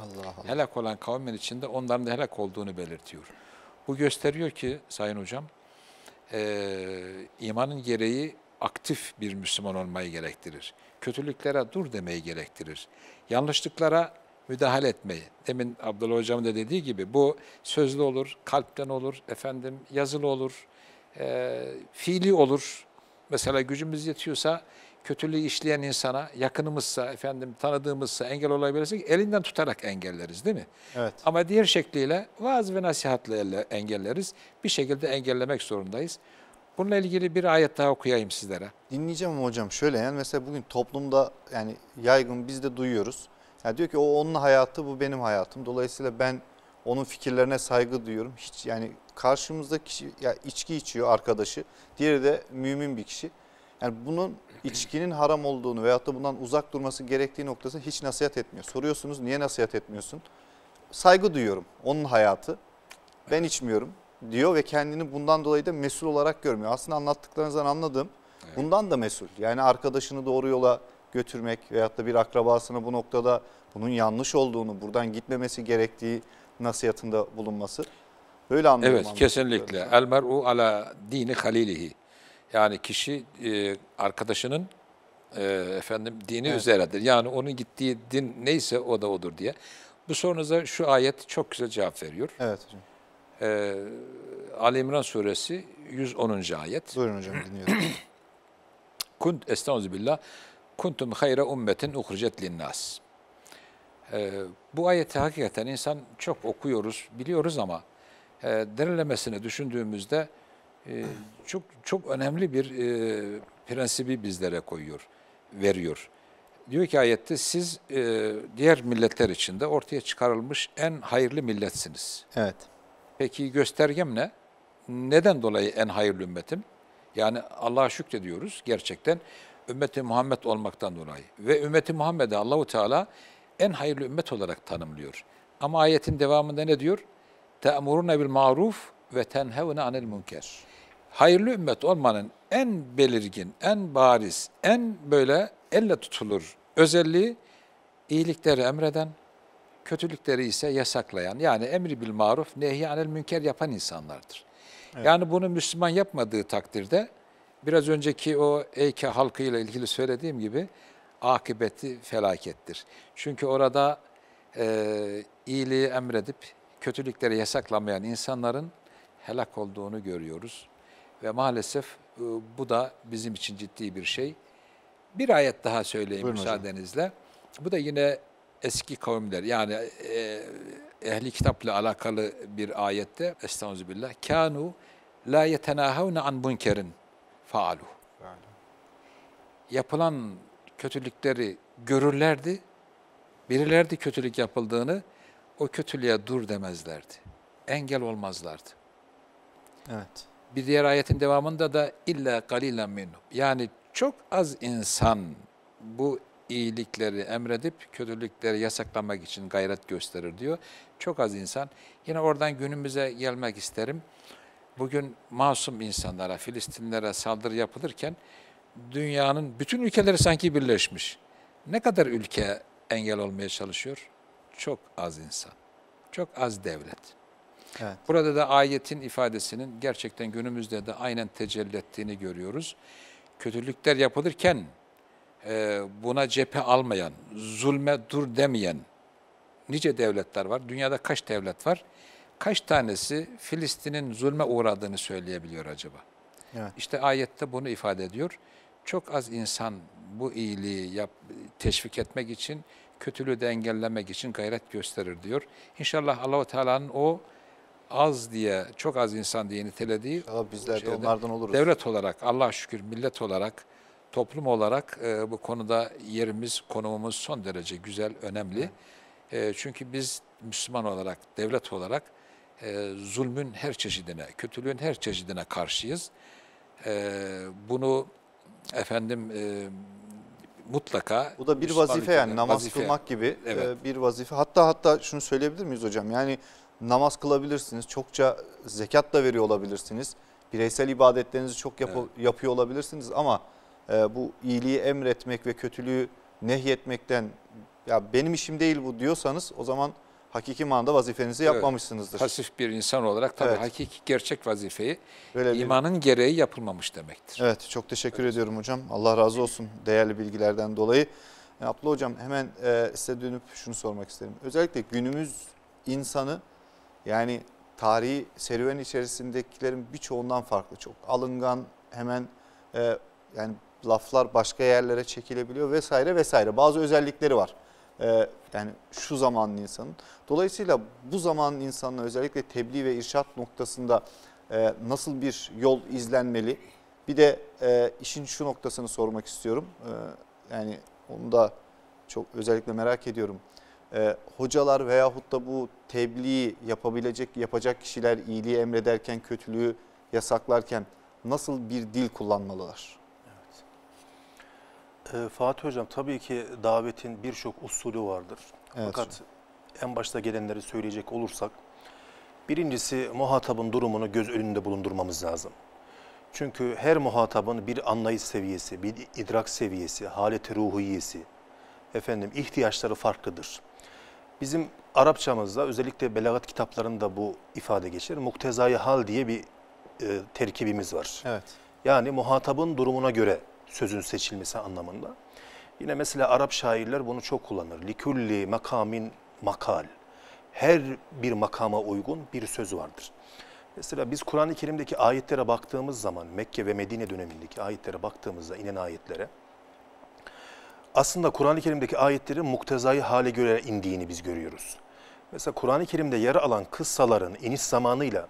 Allah Allah. Helak olan kavmin içinde onların da helak olduğunu belirtiyor. Bu gösteriyor ki Sayın Hocam, e, imanın gereği aktif bir Müslüman olmayı gerektirir. Kötülüklere dur demeyi gerektirir. Yanlışlıklara müdahale etmeyi. Demin Abdullah Hocam da dediği gibi bu sözlü olur, kalpten olur, efendim yazılı olur, e, fiili olur. Mesela gücümüz yetiyorsa kötülüğü işleyen insana yakınımızsa, efendim tanıdığımızsa engel olabilirsek elinden tutarak engelleriz değil mi? Evet. Ama diğer şekliyle vaaz ve nasihatla engelleriz. Bir şekilde engellemek zorundayız. Bununla ilgili bir ayet daha okuyayım sizlere. Dinleyeceğim hocam şöyle yani mesela bugün toplumda yani yaygın biz de duyuyoruz. Yani diyor ki o onun hayatı bu benim hayatım. Dolayısıyla ben onun fikirlerine saygı duyuyorum. Hiç yani karşımızda kişi ya yani içki içiyor arkadaşı. Diğeri de mümin bir kişi. Yani bunun içkinin haram olduğunu veyahut da bundan uzak durması gerektiği noktasında hiç nasihat etmiyor. Soruyorsunuz niye nasihat etmiyorsun? Saygı duyuyorum onun hayatı. Ben içmiyorum diyor ve kendini bundan dolayı da mesul olarak görmüyor. Aslında anlattıklarınızdan anladığım bundan da mesul. Yani arkadaşını doğru yola götürmek veyahut da bir akrabasına bu noktada bunun yanlış olduğunu, buradan gitmemesi gerektiği nasihatında bulunması. Böyle anlıyorum. Evet kesinlikle. El mer'u ala dini halilihi. Yani kişi e, arkadaşının e, efendim dini evet. üzeredir. Yani onun gittiği din neyse o da odur diye. Bu sorunuza şu ayet çok güzel cevap veriyor. Evet hocam. Ee, Ali İmran suresi 110. ayet. Buyurun hocam dinliyorum. Kunt estağfirullah kuntum hayra ummetin uhricet linnas. E, bu ayeti hakikaten insan çok okuyoruz, biliyoruz ama e, derinlemesine düşündüğümüzde e, çok çok önemli bir e, prensibi bizlere koyuyor, veriyor. Diyor ki ayette siz e, diğer milletler içinde ortaya çıkarılmış en hayırlı milletsiniz. Evet. Peki göstergem ne? Neden dolayı en hayırlı ümmetim? Yani Allah'a şükrediyoruz gerçekten ümmeti Muhammed olmaktan dolayı ve ümmeti Muhammed'e Allahu Teala en hayırlı ümmet olarak tanımlıyor. Ama ayetin devamında ne diyor? Te'muruna bil maruf ve tenhevne anil münker. Hayırlı ümmet olmanın en belirgin, en bariz, en böyle elle tutulur özelliği iyilikleri emreden, kötülükleri ise yasaklayan yani emri bil maruf, nehi anil münker yapan insanlardır. Evet. Yani bunu Müslüman yapmadığı takdirde biraz önceki o Eyke halkıyla ilgili söylediğim gibi akıbeti felakettir. Çünkü orada e, iyiliği emredip kötülükleri yasaklamayan insanların helak olduğunu görüyoruz. Ve maalesef e, bu da bizim için ciddi bir şey. Bir ayet daha söyleyeyim Buyurun müsaadenizle. Hocam. Bu da yine eski kavimler yani e, ehli kitapla alakalı bir ayette Estağfirullah. Kanu la yetenahavne an bunkerin Faalu. Yapılan kötülükleri görürlerdi. Bilirlerdi kötülük yapıldığını. O kötülüğe dur demezlerdi. Engel olmazlardı. Evet. Bir diğer ayetin devamında da illa galilen minhum. Yani çok az insan bu iyilikleri emredip kötülükleri yasaklamak için gayret gösterir diyor. Çok az insan. Yine oradan günümüze gelmek isterim bugün masum insanlara, Filistinlere saldırı yapılırken dünyanın bütün ülkeleri sanki birleşmiş. Ne kadar ülke engel olmaya çalışıyor? Çok az insan, çok az devlet. Evet. Burada da ayetin ifadesinin gerçekten günümüzde de aynen tecelli ettiğini görüyoruz. Kötülükler yapılırken e, buna cephe almayan, zulme dur demeyen nice devletler var. Dünyada kaç devlet var? kaç tanesi Filistin'in zulme uğradığını söyleyebiliyor acaba? Evet. İşte ayette bunu ifade ediyor. Çok az insan bu iyiliği yap, teşvik etmek için, kötülüğü de engellemek için gayret gösterir diyor. İnşallah Allahu Teala'nın o az diye, çok az insan diye nitelediği bizler de onlardan oluruz. Devlet olarak, Allah şükür millet olarak, toplum olarak e, bu konuda yerimiz, konumumuz son derece güzel, önemli. Evet. E, çünkü biz Müslüman olarak, devlet olarak ee, zulmün her çeşidine, kötülüğün her çeşidine karşıyız. Ee, bunu efendim e, mutlaka... Bu da bir vazife yani namaz vazife. kılmak gibi e, evet. bir vazife. Hatta hatta şunu söyleyebilir miyiz hocam? Yani namaz kılabilirsiniz, çokça zekat da veriyor olabilirsiniz. Bireysel ibadetlerinizi çok yap evet. yapıyor olabilirsiniz ama e, bu iyiliği emretmek ve kötülüğü nehyetmekten ya benim işim değil bu diyorsanız o zaman hakiki manada vazifenizi evet. yapmamışsınızdır. Pasif bir insan olarak tabii evet. hakiki gerçek vazifeyi Böyle imanın bir... gereği yapılmamış demektir. Evet çok teşekkür evet. ediyorum hocam. Allah razı olsun değerli bilgilerden dolayı. Yani e, hocam hemen e, size dönüp şunu sormak isterim. Özellikle günümüz insanı yani tarihi serüven içerisindekilerin birçoğundan farklı. Çok alıngan hemen e, yani laflar başka yerlere çekilebiliyor vesaire vesaire. Bazı özellikleri var. Ee, yani şu zamanın insanın. Dolayısıyla bu zamanın insanına özellikle tebliğ ve irşat noktasında e, nasıl bir yol izlenmeli? Bir de e, işin şu noktasını sormak istiyorum. E, yani onu da çok özellikle merak ediyorum. hocalar veyahut da bu tebliğ yapabilecek, yapacak kişiler iyiliği emrederken, kötülüğü yasaklarken nasıl bir dil kullanmalılar? E, Fatih Hocam tabii ki davetin birçok usulü vardır. Evet. Fakat en başta gelenleri söyleyecek olursak birincisi muhatabın durumunu göz önünde bulundurmamız lazım. Çünkü her muhatabın bir anlayış seviyesi, bir idrak seviyesi, haleti ruhiyesi, efendim ihtiyaçları farklıdır. Bizim Arapçamızda özellikle belagat kitaplarında bu ifade geçer. Muktezai hal diye bir e, terkibimiz var. Evet. Yani muhatabın durumuna göre sözün seçilmesi anlamında. Yine mesela Arap şairler bunu çok kullanır. Likulli makamin makal. Her bir makama uygun bir söz vardır. Mesela biz Kur'an-ı Kerim'deki ayetlere baktığımız zaman, Mekke ve Medine dönemindeki ayetlere baktığımızda inen ayetlere, aslında Kur'an-ı Kerim'deki ayetlerin muktezai hale göre indiğini biz görüyoruz. Mesela Kur'an-ı Kerim'de yer alan kıssaların iniş zamanıyla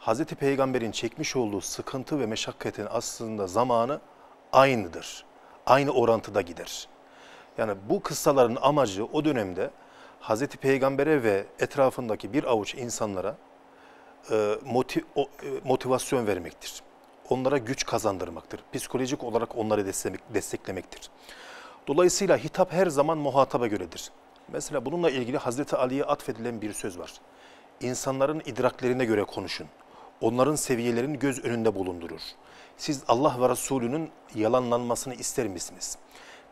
Hz. Peygamber'in çekmiş olduğu sıkıntı ve meşakkatin aslında zamanı aynıdır. Aynı orantıda gider. Yani bu kıssaların amacı o dönemde Hz. Peygamber'e ve etrafındaki bir avuç insanlara e, e, motivasyon vermektir. Onlara güç kazandırmaktır. Psikolojik olarak onları desteklemektir. Dolayısıyla hitap her zaman muhataba göredir. Mesela bununla ilgili Hazreti Ali'ye atfedilen bir söz var. İnsanların idraklerine göre konuşun onların seviyelerini göz önünde bulundurur. Siz Allah ve Resulünün yalanlanmasını ister misiniz?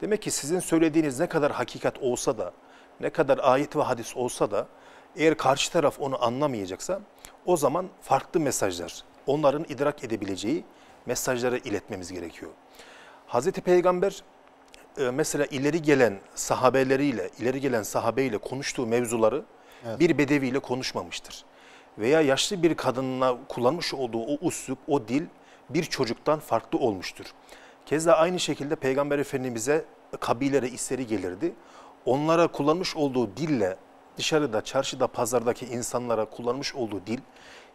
Demek ki sizin söylediğiniz ne kadar hakikat olsa da, ne kadar ayet ve hadis olsa da eğer karşı taraf onu anlamayacaksa o zaman farklı mesajlar, onların idrak edebileceği mesajları iletmemiz gerekiyor. Hz. Peygamber e, mesela ileri gelen sahabeleriyle, ileri gelen sahabeyle konuştuğu mevzuları evet. bir bedeviyle konuşmamıştır veya yaşlı bir kadınla kullanmış olduğu o usluk, o dil bir çocuktan farklı olmuştur. Keza aynı şekilde Peygamber Efendimiz'e kabilere isteri gelirdi. Onlara kullanmış olduğu dille dışarıda, çarşıda, pazardaki insanlara kullanmış olduğu dil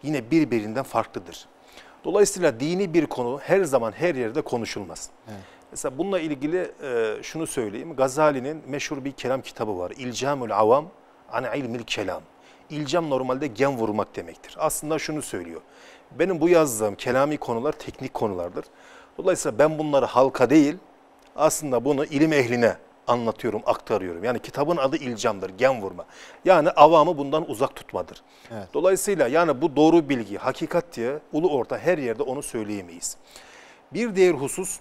yine birbirinden farklıdır. Dolayısıyla dini bir konu her zaman her yerde konuşulmaz. Evet. Mesela bununla ilgili e, şunu söyleyeyim. Gazali'nin meşhur bir kelam kitabı var. İlcamül Avam an ilmil kelam. İlcam normalde gen vurmak demektir. Aslında şunu söylüyor. Benim bu yazdığım kelami konular teknik konulardır. Dolayısıyla ben bunları halka değil aslında bunu ilim ehline anlatıyorum, aktarıyorum. Yani kitabın adı ilcamdır, gen vurma. Yani avamı bundan uzak tutmadır. Evet. Dolayısıyla yani bu doğru bilgi, hakikat diye ulu orta her yerde onu söyleyemeyiz. Bir diğer husus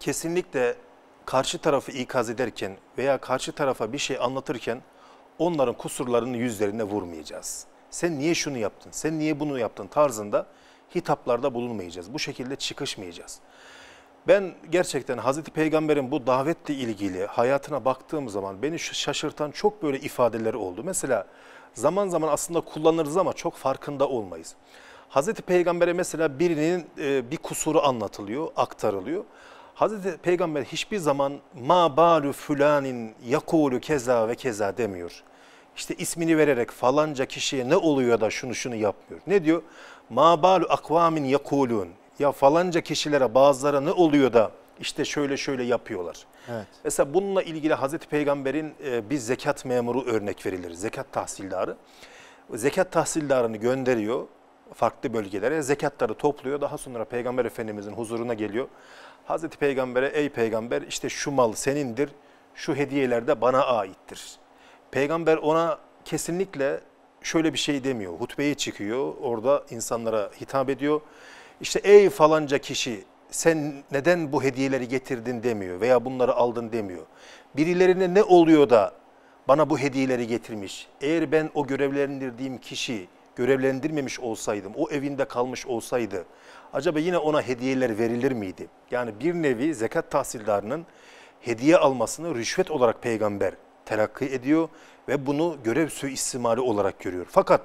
kesinlikle karşı tarafı ikaz ederken veya karşı tarafa bir şey anlatırken onların kusurlarını yüzlerine vurmayacağız. Sen niye şunu yaptın, sen niye bunu yaptın tarzında hitaplarda bulunmayacağız. Bu şekilde çıkışmayacağız. Ben gerçekten Hazreti Peygamber'in bu davetle ilgili hayatına baktığım zaman beni şaşırtan çok böyle ifadeler oldu. Mesela zaman zaman aslında kullanırız ama çok farkında olmayız. Hazreti Peygamber'e mesela birinin e, bir kusuru anlatılıyor, aktarılıyor. Hazreti Peygamber hiçbir zaman ma balu fulanin yakulu keza ve keza demiyor. İşte ismini vererek falanca kişiye ne oluyor da şunu şunu yapmıyor. Ne diyor? Ma balu akvamin yakulun. Ya falanca kişilere bazılara ne oluyor da işte şöyle şöyle yapıyorlar. Evet. Mesela bununla ilgili Hazreti Peygamber'in e, bir zekat memuru örnek verilir. Zekat tahsildarı. Zekat tahsildarını gönderiyor farklı bölgelere. Zekatları topluyor. Daha sonra Peygamber Efendimiz'in huzuruna geliyor. Hazreti Peygamber'e ey peygamber işte şu mal senindir, şu hediyeler de bana aittir. Peygamber ona kesinlikle şöyle bir şey demiyor. Hutbeye çıkıyor, orada insanlara hitap ediyor. İşte ey falanca kişi sen neden bu hediyeleri getirdin demiyor veya bunları aldın demiyor. Birilerine ne oluyor da bana bu hediyeleri getirmiş. Eğer ben o görevlendirdiğim kişi görevlendirmemiş olsaydım, o evinde kalmış olsaydı acaba yine ona hediyeler verilir miydi? Yani bir nevi zekat tahsildarının hediye almasını rüşvet olarak peygamber telakki ediyor ve bunu görev suistimali olarak görüyor. Fakat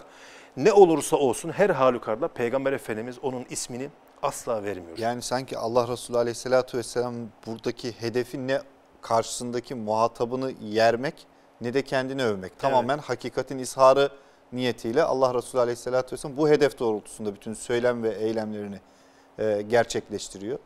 ne olursa olsun her halükarda Peygamber Efendimiz onun ismini asla vermiyor. Yani sanki Allah Resulü Aleyhisselatü Vesselam buradaki hedefi ne karşısındaki muhatabını yermek ne de kendini övmek. Tamamen evet. hakikatin izharı niyetiyle Allah Resulü Aleyhisselatü Vesselam bu hedef doğrultusunda bütün söylem ve eylemlerini e, gerçekleştiriyor.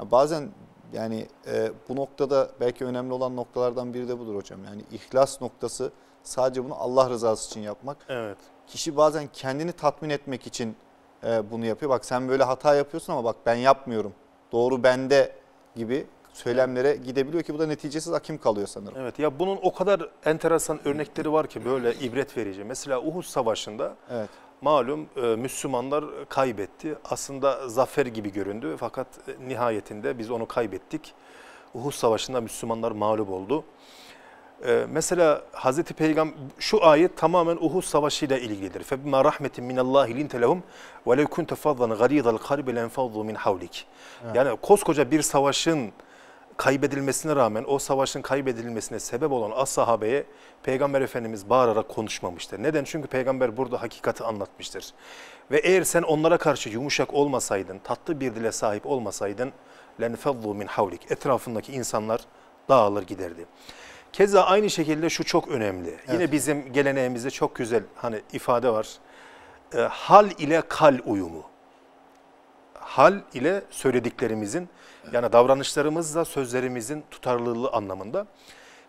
bazen yani e, bu noktada belki önemli olan noktalardan biri de budur hocam. Yani ihlas noktası sadece bunu Allah rızası için yapmak. Evet. Kişi bazen kendini tatmin etmek için e, bunu yapıyor. Bak sen böyle hata yapıyorsun ama bak ben yapmıyorum. Doğru bende gibi söylemlere gidebiliyor ki bu da neticesiz hakim kalıyor sanırım. Evet ya bunun o kadar enteresan örnekleri var ki böyle ibret verici. Mesela Uhud Savaşı'nda evet malum e, Müslümanlar kaybetti. Aslında zafer gibi göründü fakat e, nihayetinde biz onu kaybettik. Uhud Savaşı'nda Müslümanlar mağlup oldu. E, mesela Hz. Peygamber şu ayet tamamen Uhud Savaşı ile ilgilidir. فَبِمَا رَحْمَةٍ مِنَ اللّٰهِ لِنْتَ لَهُمْ وَلَوْ كُنْتَ فَضَّنْ غَلِيظَ الْقَلْبِ لَنْفَضُّ مِنْ حَوْلِكِ Yani koskoca bir savaşın kaybedilmesine rağmen o savaşın kaybedilmesine sebep olan as sahabeye Peygamber Efendimiz bağırarak konuşmamıştır. Neden? Çünkü Peygamber burada hakikati anlatmıştır. Ve eğer sen onlara karşı yumuşak olmasaydın, tatlı bir dile sahip olmasaydın lenfaddu min havlik. Etrafındaki insanlar dağılır giderdi. Keza aynı şekilde şu çok önemli. Evet. Yine bizim geleneğimizde çok güzel hani ifade var. E, hal ile kal uyumu. Hal ile söylediklerimizin yani davranışlarımızla sözlerimizin tutarlılığı anlamında.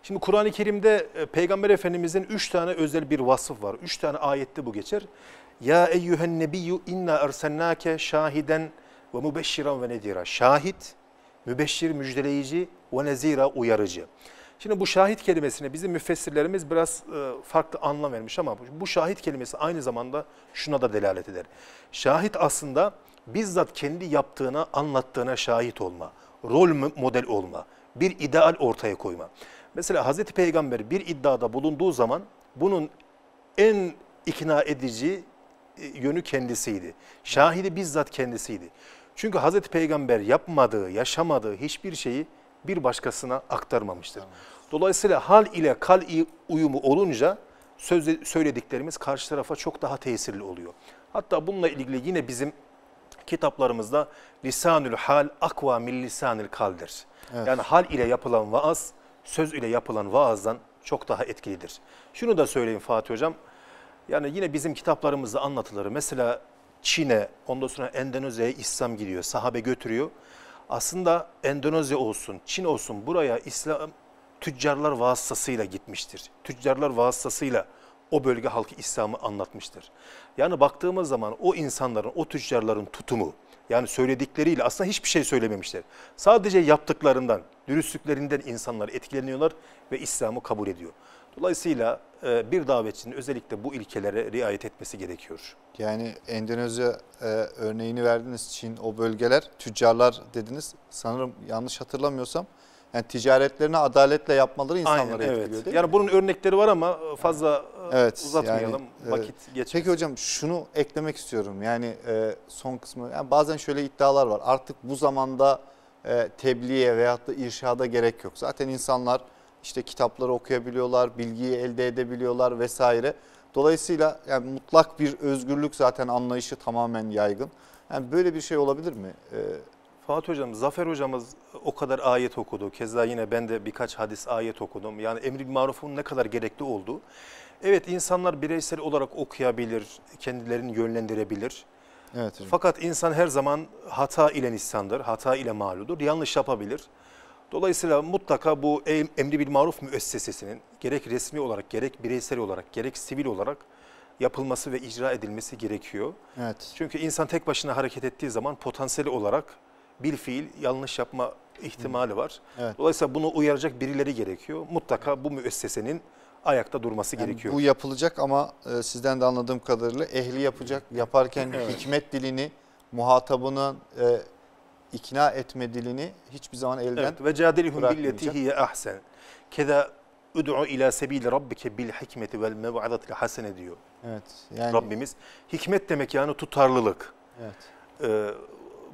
Şimdi Kur'an-ı Kerim'de e, Peygamber Efendimiz'in üç tane özel bir vasıf var. Üç tane ayette bu geçer. Ya eyyühen nebiyyü inna ersennâke şahiden ve mübeşşiran ve nedira. Şahit, mübeşşir, müjdeleyici ve nezira, uyarıcı. Şimdi bu şahit kelimesine bizim müfessirlerimiz biraz e, farklı anlam vermiş ama bu şahit kelimesi aynı zamanda şuna da delalet eder. Şahit aslında bizzat kendi yaptığına, anlattığına şahit olma, rol model olma, bir ideal ortaya koyma. Mesela Hazreti Peygamber bir iddiada bulunduğu zaman bunun en ikna edici e, yönü kendisiydi. Şahidi bizzat kendisiydi. Çünkü Hazreti Peygamber yapmadığı, yaşamadığı hiçbir şeyi bir başkasına aktarmamıştır. Dolayısıyla hal ile kal uyumu olunca söz, söylediklerimiz karşı tarafa çok daha tesirli oluyor. Hatta bununla ilgili yine bizim kitaplarımızda lisanül hal akva min lisanil kaldir. Evet. Yani hal ile yapılan vaaz, söz ile yapılan vaazdan çok daha etkilidir. Şunu da söyleyeyim Fatih Hocam. Yani yine bizim kitaplarımızda anlatılır. Mesela Çin'e, ondan sonra Endonezya'ya İslam gidiyor, sahabe götürüyor. Aslında Endonezya olsun, Çin olsun buraya İslam tüccarlar vasıtasıyla gitmiştir. Tüccarlar vasıtasıyla o bölge halkı İslam'ı anlatmıştır. Yani baktığımız zaman o insanların, o tüccarların tutumu, yani söyledikleriyle aslında hiçbir şey söylememişler. Sadece yaptıklarından, dürüstlüklerinden insanlar etkileniyorlar ve İslam'ı kabul ediyor. Dolayısıyla e, bir davetçinin özellikle bu ilkelere riayet etmesi gerekiyor. Yani Endonezya e, örneğini verdiniz, Çin o bölgeler, tüccarlar dediniz. Sanırım yanlış hatırlamıyorsam yani ticaretlerini adaletle yapmaları insanları Aynen, etkiliyor evet. değil mi? Yani bunun örnekleri var ama e, fazla evet, uzatmayalım. Yani, e, Vakit geçmesin. Peki hocam şunu eklemek istiyorum. Yani e, son kısmı yani bazen şöyle iddialar var. Artık bu zamanda e, tebliğe veyahut da irşada gerek yok. Zaten insanlar işte kitapları okuyabiliyorlar, bilgiyi elde edebiliyorlar vesaire. Dolayısıyla yani mutlak bir özgürlük zaten anlayışı tamamen yaygın. Yani böyle bir şey olabilir mi? E, Fatih Hocam, Zafer Hocamız o kadar ayet okudu. Keza yine ben de birkaç hadis ayet okudum. Yani emri marufun ne kadar gerekli olduğu. Evet insanlar bireysel olarak okuyabilir, kendilerini yönlendirebilir. Evet, Fakat insan her zaman hata ile insandır, hata ile mağludur, yanlış yapabilir. Dolayısıyla mutlaka bu emri bil maruf müessesesinin gerek resmi olarak, gerek bireysel olarak, gerek sivil olarak yapılması ve icra edilmesi gerekiyor. Evet. Çünkü insan tek başına hareket ettiği zaman potansiyel olarak bir fiil yanlış yapma ihtimali var. Evet. Dolayısıyla bunu uyaracak birileri gerekiyor. Mutlaka bu müessesenin ayakta durması yani gerekiyor. Bu yapılacak ama e, sizden de anladığım kadarıyla ehli yapacak. Yaparken evet. hikmet dilini, muhatabının e, ikna etme dilini hiçbir zaman elden evet. Ve cadilihum billeti hiye ahsen. Keda ud'u ila sebil rabbike bil hikmeti vel mev'adatil hasene diyor. Evet. Yani... Rabbimiz hikmet demek yani tutarlılık. Evet. Ee,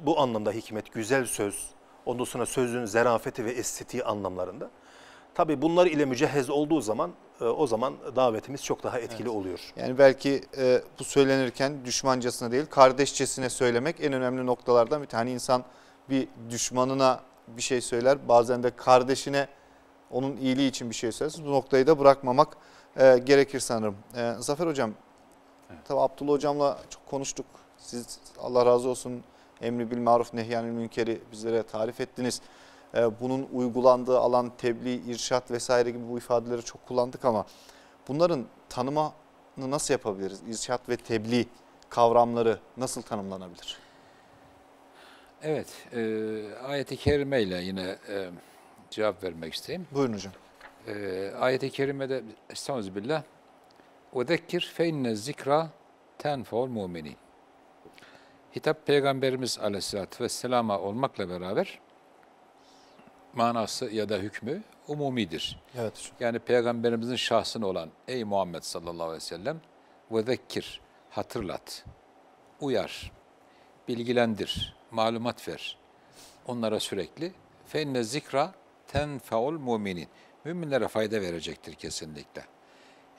bu anlamda hikmet güzel söz, ondan sonra sözün zerafeti ve estetiği anlamlarında. Tabi bunlar ile mücehhez olduğu zaman e, o zaman davetimiz çok daha etkili evet. oluyor. Yani belki e, bu söylenirken düşmancasına değil kardeşçesine söylemek en önemli noktalardan bir tane. Hani insan bir düşmanına bir şey söyler bazen de kardeşine onun iyiliği için bir şey söyler. Bu noktayı da bırakmamak e, gerekir sanırım. E, Zafer Hocam, evet. tabi Abdullah Hocam'la çok konuştuk. Siz Allah razı olsun emri bil maruf nehyanil münkeri bizlere tarif ettiniz. E, bunun uygulandığı alan, tebliğ, irşat vesaire gibi bu ifadeleri çok kullandık ama bunların tanımını nasıl yapabiliriz? İrşat ve tebliğ kavramları nasıl tanımlanabilir? Evet, e, ayet-i kerime ile yine e, cevap vermek isteyeyim. Buyurun hocam. E, ayet-i kerimede Estağfirullah. Odekkir fe inne zikra tenfol muminin. Hitap Peygamberimiz aleyhissalatü vesselama olmakla beraber manası ya da hükmü umumidir. Evet Yani peygamberimizin şahsına olan ey Muhammed sallallahu aleyhi ve sellem ve zekir, hatırlat, uyar, bilgilendir, malumat ver. Onlara sürekli fenne zikra tenfaul müminin Müminlere fayda verecektir kesinlikle.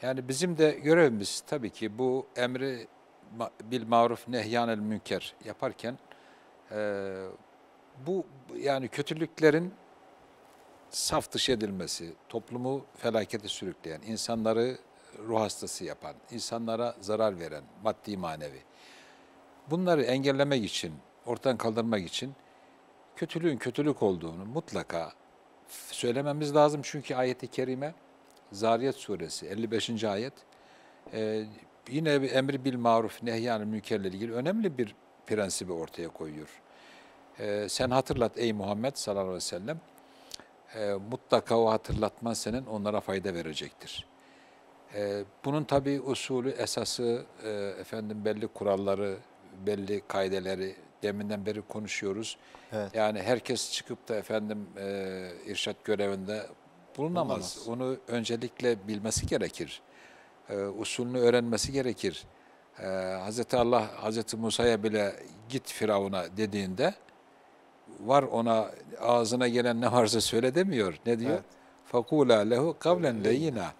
Yani bizim de görevimiz tabii ki bu emri bil maruf nehyanel münker yaparken e, bu yani kötülüklerin saf dışı edilmesi, toplumu felakete sürükleyen, insanları ruh hastası yapan, insanlara zarar veren, maddi manevi. Bunları engellemek için, ortadan kaldırmak için kötülüğün kötülük olduğunu mutlaka söylememiz lazım. Çünkü ayeti kerime Zariyet suresi 55. ayet e, yine emri bil maruf nehyan mülkerle ilgili önemli bir prensibi ortaya koyuyor. E, sen hatırlat ey Muhammed sallallahu aleyhi ve sellem e, mutlaka o hatırlatman senin onlara fayda verecektir. E, bunun tabi usulü, esası, e, efendim belli kuralları, belli kaideleri deminden beri konuşuyoruz. Evet. Yani herkes çıkıp da efendim e, irşat görevinde bulunamaz. bulunamaz. Onu öncelikle bilmesi gerekir. E, usulünü öğrenmesi gerekir. E, Hazreti Allah Hazreti Musa'ya bile git Firavun'a dediğinde var ona ağzına gelen ne varsa söyle demiyor. Ne diyor? Fakula lehu kavlen ee, leyina.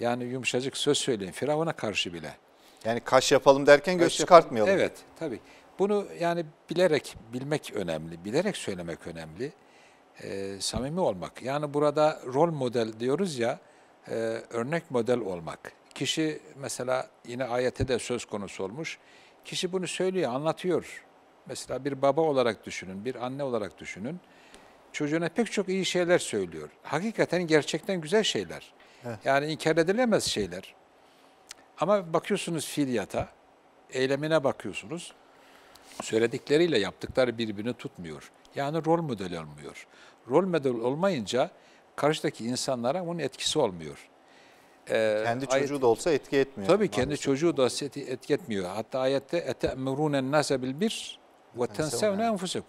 Yani yumuşacık söz söyleyin Firavun'a karşı bile. Yani kaş yapalım derken göz kaş çıkartmayalım. Evet tabii. Bunu yani bilerek bilmek önemli, bilerek söylemek önemli. Ee, samimi olmak. Yani burada rol model diyoruz ya, e, örnek model olmak. Kişi mesela yine ayette de söz konusu olmuş. Kişi bunu söylüyor, anlatıyor. Mesela bir baba olarak düşünün, bir anne olarak düşünün. Çocuğuna pek çok iyi şeyler söylüyor. Hakikaten gerçekten güzel şeyler. Evet. Yani inkar edilemez şeyler. Ama bakıyorsunuz fiiliyata, eylemine bakıyorsunuz. Söyledikleriyle yaptıkları birbirini tutmuyor. Yani rol model olmuyor. Rol model olmayınca karşıdaki insanlara bunun etkisi olmuyor. Ee, kendi çocuğu ayet, da olsa etki etmiyor. Tabii maalesef. kendi çocuğu da etki etmiyor. Hatta ayette ete'murûnen nase bil bir وَتَنْسَوْنَ enfusekum.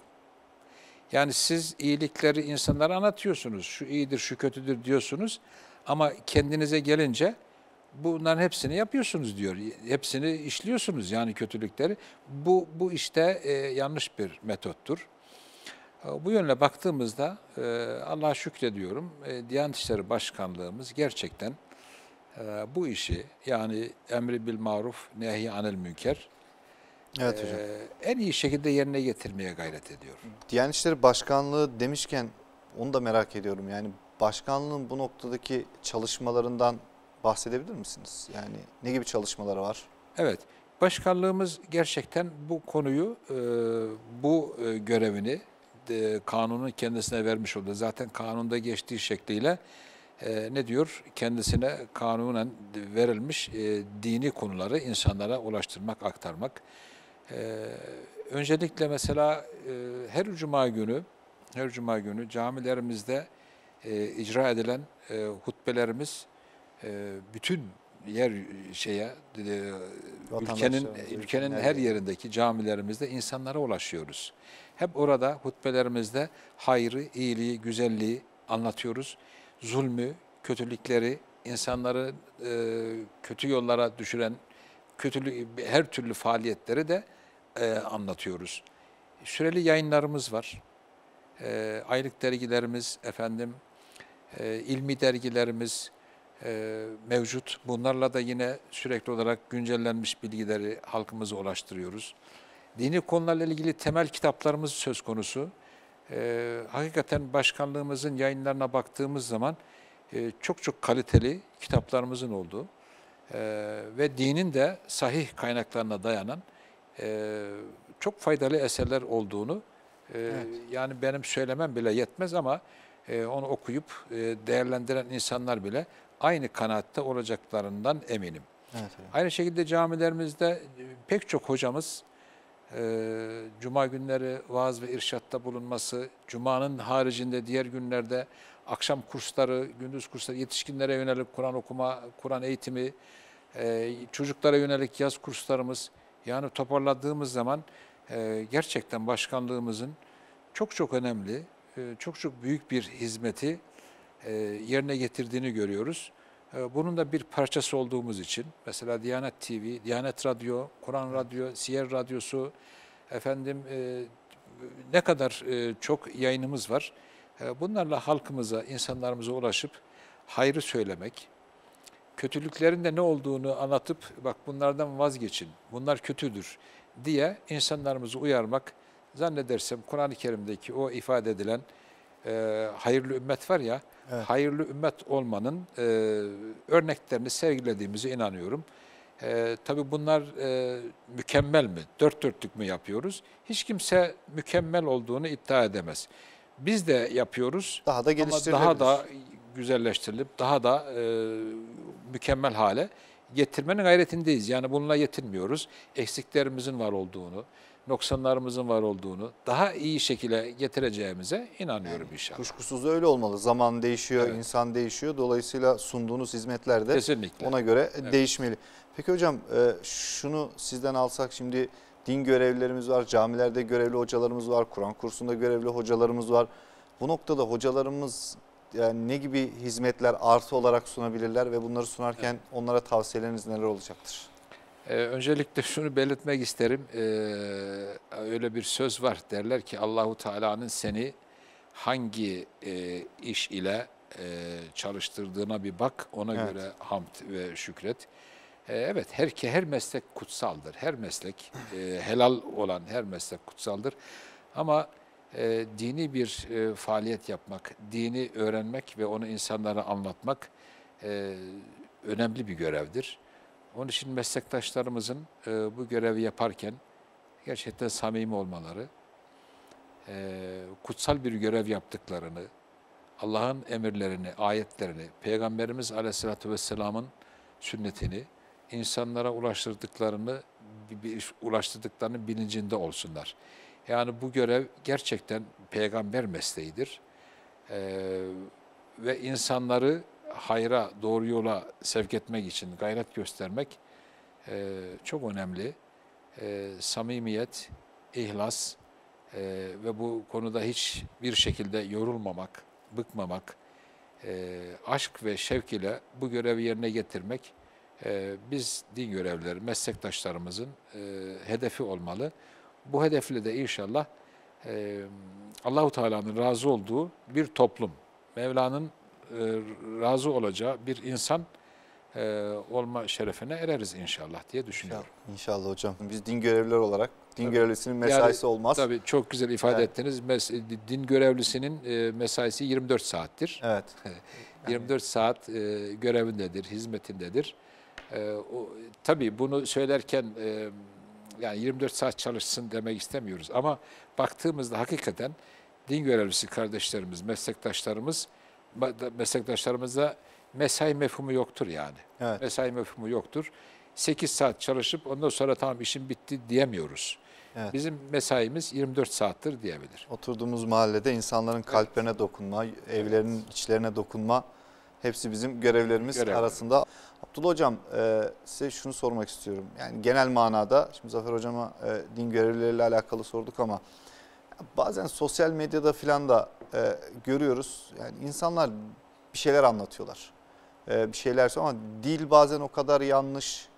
Yani siz iyilikleri insanlara anlatıyorsunuz. Şu iyidir, şu kötüdür diyorsunuz. Ama kendinize gelince bunların hepsini yapıyorsunuz diyor. Hepsini işliyorsunuz yani kötülükleri. Bu, bu işte e, yanlış bir metottur. E, bu yönle baktığımızda e, Allah'a şükrediyorum. E, Diyanet İşleri Başkanlığımız gerçekten e, bu işi yani emri bil maruf, nehi anil münker Evet hocam. E, en iyi şekilde yerine getirmeye gayret ediyor. Diyanet İşleri Başkanlığı demişken onu da merak ediyorum. Yani başkanlığın bu noktadaki çalışmalarından bahsedebilir misiniz? Yani ne gibi çalışmaları var? Evet. Başkanlığımız gerçekten bu konuyu, e, bu e, görevini e, kanunun kendisine vermiş oldu. Zaten kanunda geçtiği şekliyle e, ne diyor? Kendisine kanunen verilmiş e, dini konuları insanlara ulaştırmak, aktarmak. Ee, öncelikle mesela e, her cuma günü her cuma günü camilerimizde e, icra edilen e, hutbelerimiz bütün yer şeye ülkenin ülkenin her yerindeki camilerimizde insanlara ulaşıyoruz. Hep orada hutbelerimizde hayrı, iyiliği, güzelliği anlatıyoruz. Zulmü, kötülükleri, insanları kötü yollara düşüren kötülük her türlü faaliyetleri de e, anlatıyoruz. Süreli yayınlarımız var. E, aylık dergilerimiz, efendim, e, ilmi dergilerimiz e, mevcut. Bunlarla da yine sürekli olarak güncellenmiş bilgileri halkımıza ulaştırıyoruz. Dini konularla ilgili temel kitaplarımız söz konusu. E, hakikaten başkanlığımızın yayınlarına baktığımız zaman e, çok çok kaliteli kitaplarımızın olduğu e, ve dinin de sahih kaynaklarına dayanan e, çok faydalı eserler olduğunu e, evet. yani benim söylemem bile yetmez ama e, onu okuyup e, değerlendiren insanlar bile aynı kanaatte olacaklarından eminim. Evet, evet. Aynı şekilde camilerimizde e, pek çok hocamız e, cuma günleri vaaz ve irşatta bulunması, cumanın haricinde diğer günlerde akşam kursları, gündüz kursları, yetişkinlere yönelik Kur'an okuma, Kur'an eğitimi, e, çocuklara yönelik yaz kurslarımız, yani toparladığımız zaman e, gerçekten başkanlığımızın çok çok önemli, e, çok çok büyük bir hizmeti e, yerine getirdiğini görüyoruz. E, bunun da bir parçası olduğumuz için mesela Diyanet TV, Diyanet Radyo, Kur'an Radyo, Siyer Radyosu, efendim e, ne kadar e, çok yayınımız var. E, bunlarla halkımıza, insanlarımıza ulaşıp hayrı söylemek, kötülüklerin de ne olduğunu anlatıp bak bunlardan vazgeçin, bunlar kötüdür diye insanlarımızı uyarmak zannedersem Kur'an-ı Kerim'deki o ifade edilen e, hayırlı ümmet var ya, evet. hayırlı ümmet olmanın e, örneklerini sergilediğimizi inanıyorum. E, tabii bunlar e, mükemmel mi, dört dörtlük mü yapıyoruz? Hiç kimse mükemmel olduğunu iddia edemez. Biz de yapıyoruz daha da ama daha da güzelleştirilip daha da e, mükemmel hale getirmenin gayretindeyiz. Yani bununla yetinmiyoruz. Eksiklerimizin var olduğunu, noksanlarımızın var olduğunu daha iyi şekilde getireceğimize inanıyorum inşallah. Kuşkusuz öyle olmalı. Zaman değişiyor, evet. insan değişiyor. Dolayısıyla sunduğunuz hizmetler de Kesinlikle. ona göre evet. değişmeli. Peki hocam e, şunu sizden alsak şimdi din görevlilerimiz var, camilerde görevli hocalarımız var, Kur'an kursunda görevli hocalarımız var. Bu noktada hocalarımız yani ne gibi hizmetler artı olarak sunabilirler ve bunları sunarken evet. onlara tavsiyeleriniz neler olacaktır? Ee, öncelikle şunu belirtmek isterim. Ee, öyle bir söz var derler ki Allahu Teala'nın seni hangi e, iş ile e, çalıştırdığına bir bak. Ona evet. göre hamd ve şükret. Ee, evet her her meslek kutsaldır. Her meslek e, helal olan her meslek kutsaldır. Ama e, dini bir e, faaliyet yapmak, dini öğrenmek ve onu insanlara anlatmak e, önemli bir görevdir. Onun için meslektaşlarımızın e, bu görevi yaparken gerçekten samimi olmaları, e, kutsal bir görev yaptıklarını, Allah'ın emirlerini, ayetlerini, Peygamberimiz Aleyhisselatü Vesselam'ın sünnetini insanlara ulaştırdıklarını ulaştırdıklarının bilincinde olsunlar. Yani bu görev gerçekten peygamber mesleğidir. Ee, ve insanları hayra, doğru yola sevk etmek için gayret göstermek e, çok önemli. E, samimiyet, ihlas e, ve bu konuda hiçbir şekilde yorulmamak, bıkmamak, e, aşk ve şevk ile bu görevi yerine getirmek e, biz din görevlileri, meslektaşlarımızın e, hedefi olmalı. Bu hedefle de inşallah e, Allahu Teala'nın razı olduğu bir toplum, Mevla'nın e, razı olacağı bir insan e, olma şerefine ereriz inşallah diye düşünüyorum. İnşallah, inşallah hocam. Biz din görevliler olarak din tabii. görevlisinin mesaisi yani, olmaz. Tabii çok güzel ifade yani. ettiniz. Mes din görevlisinin e, mesaisi 24 saattir. Evet. 24 saat e, görevindedir, hizmetindedir. E, o, tabii bunu söylerken e, yani 24 saat çalışsın demek istemiyoruz. Ama baktığımızda hakikaten din görevlisi kardeşlerimiz, meslektaşlarımız, meslektaşlarımızda mesai mefhumu yoktur yani. Evet. Mesai mefhumu yoktur. 8 saat çalışıp ondan sonra tamam işim bitti diyemiyoruz. Evet. Bizim mesaimiz 24 saattir diyebilir. Oturduğumuz mahallede insanların kalplerine dokunma, evlerinin evet. içlerine dokunma Hepsi bizim görevlerimiz Görev. arasında. Abdullah Hocam e, size şunu sormak istiyorum. Yani genel manada şimdi Zafer Hocam'a e, din görevlileriyle alakalı sorduk ama bazen sosyal medyada filan da e, görüyoruz. Yani insanlar bir şeyler anlatıyorlar. E, bir şeyler ama dil bazen o kadar yanlış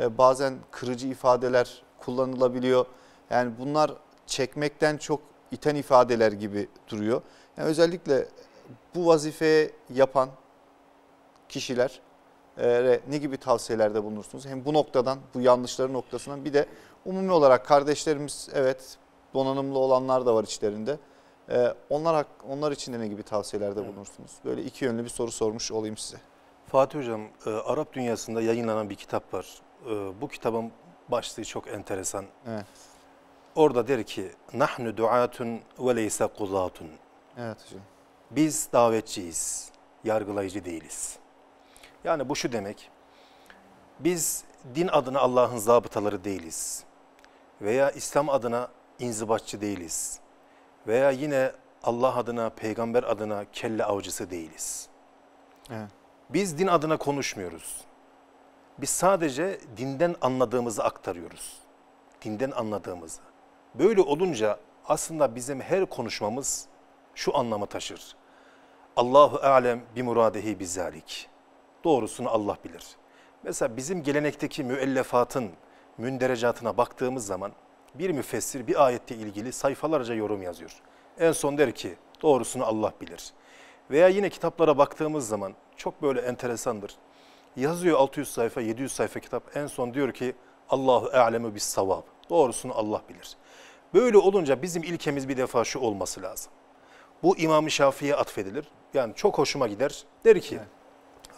e, bazen kırıcı ifadeler kullanılabiliyor. Yani bunlar çekmekten çok iten ifadeler gibi duruyor. Yani özellikle bu vazifeye yapan kişiler ne gibi tavsiyelerde bulunursunuz? Hem bu noktadan, bu yanlışları noktasından bir de umumi olarak kardeşlerimiz evet donanımlı olanlar da var içlerinde. onlar onlar için de ne gibi tavsiyelerde evet. bulunursunuz? Böyle iki yönlü bir soru sormuş olayım size. Fatih Hocam, Arap dünyasında yayınlanan bir kitap var. bu kitabın başlığı çok enteresan. Evet. Orada der ki, nahnu duatun ve leysa kullatun. Evet hocam. Biz davetçiyiz, yargılayıcı değiliz. Yani bu şu demek. Biz din adına Allah'ın zabıtaları değiliz. Veya İslam adına inzibatçı değiliz. Veya yine Allah adına, peygamber adına kelle avcısı değiliz. Evet. Biz din adına konuşmuyoruz. Biz sadece dinden anladığımızı aktarıyoruz. Dinden anladığımızı. Böyle olunca aslında bizim her konuşmamız şu anlamı taşır. Allahu alem bi muradehi bizalik. Doğrusunu Allah bilir. Mesela bizim gelenekteki müellefatın münderecatına baktığımız zaman bir müfessir bir ayette ilgili sayfalarca yorum yazıyor. En son der ki doğrusunu Allah bilir. Veya yine kitaplara baktığımız zaman çok böyle enteresandır. Yazıyor 600 sayfa 700 sayfa kitap en son diyor ki Allahu e'lemu bis savab. Doğrusunu Allah bilir. Böyle olunca bizim ilkemiz bir defa şu olması lazım. Bu İmam-ı Şafii'ye atfedilir. Yani çok hoşuma gider. Der ki evet.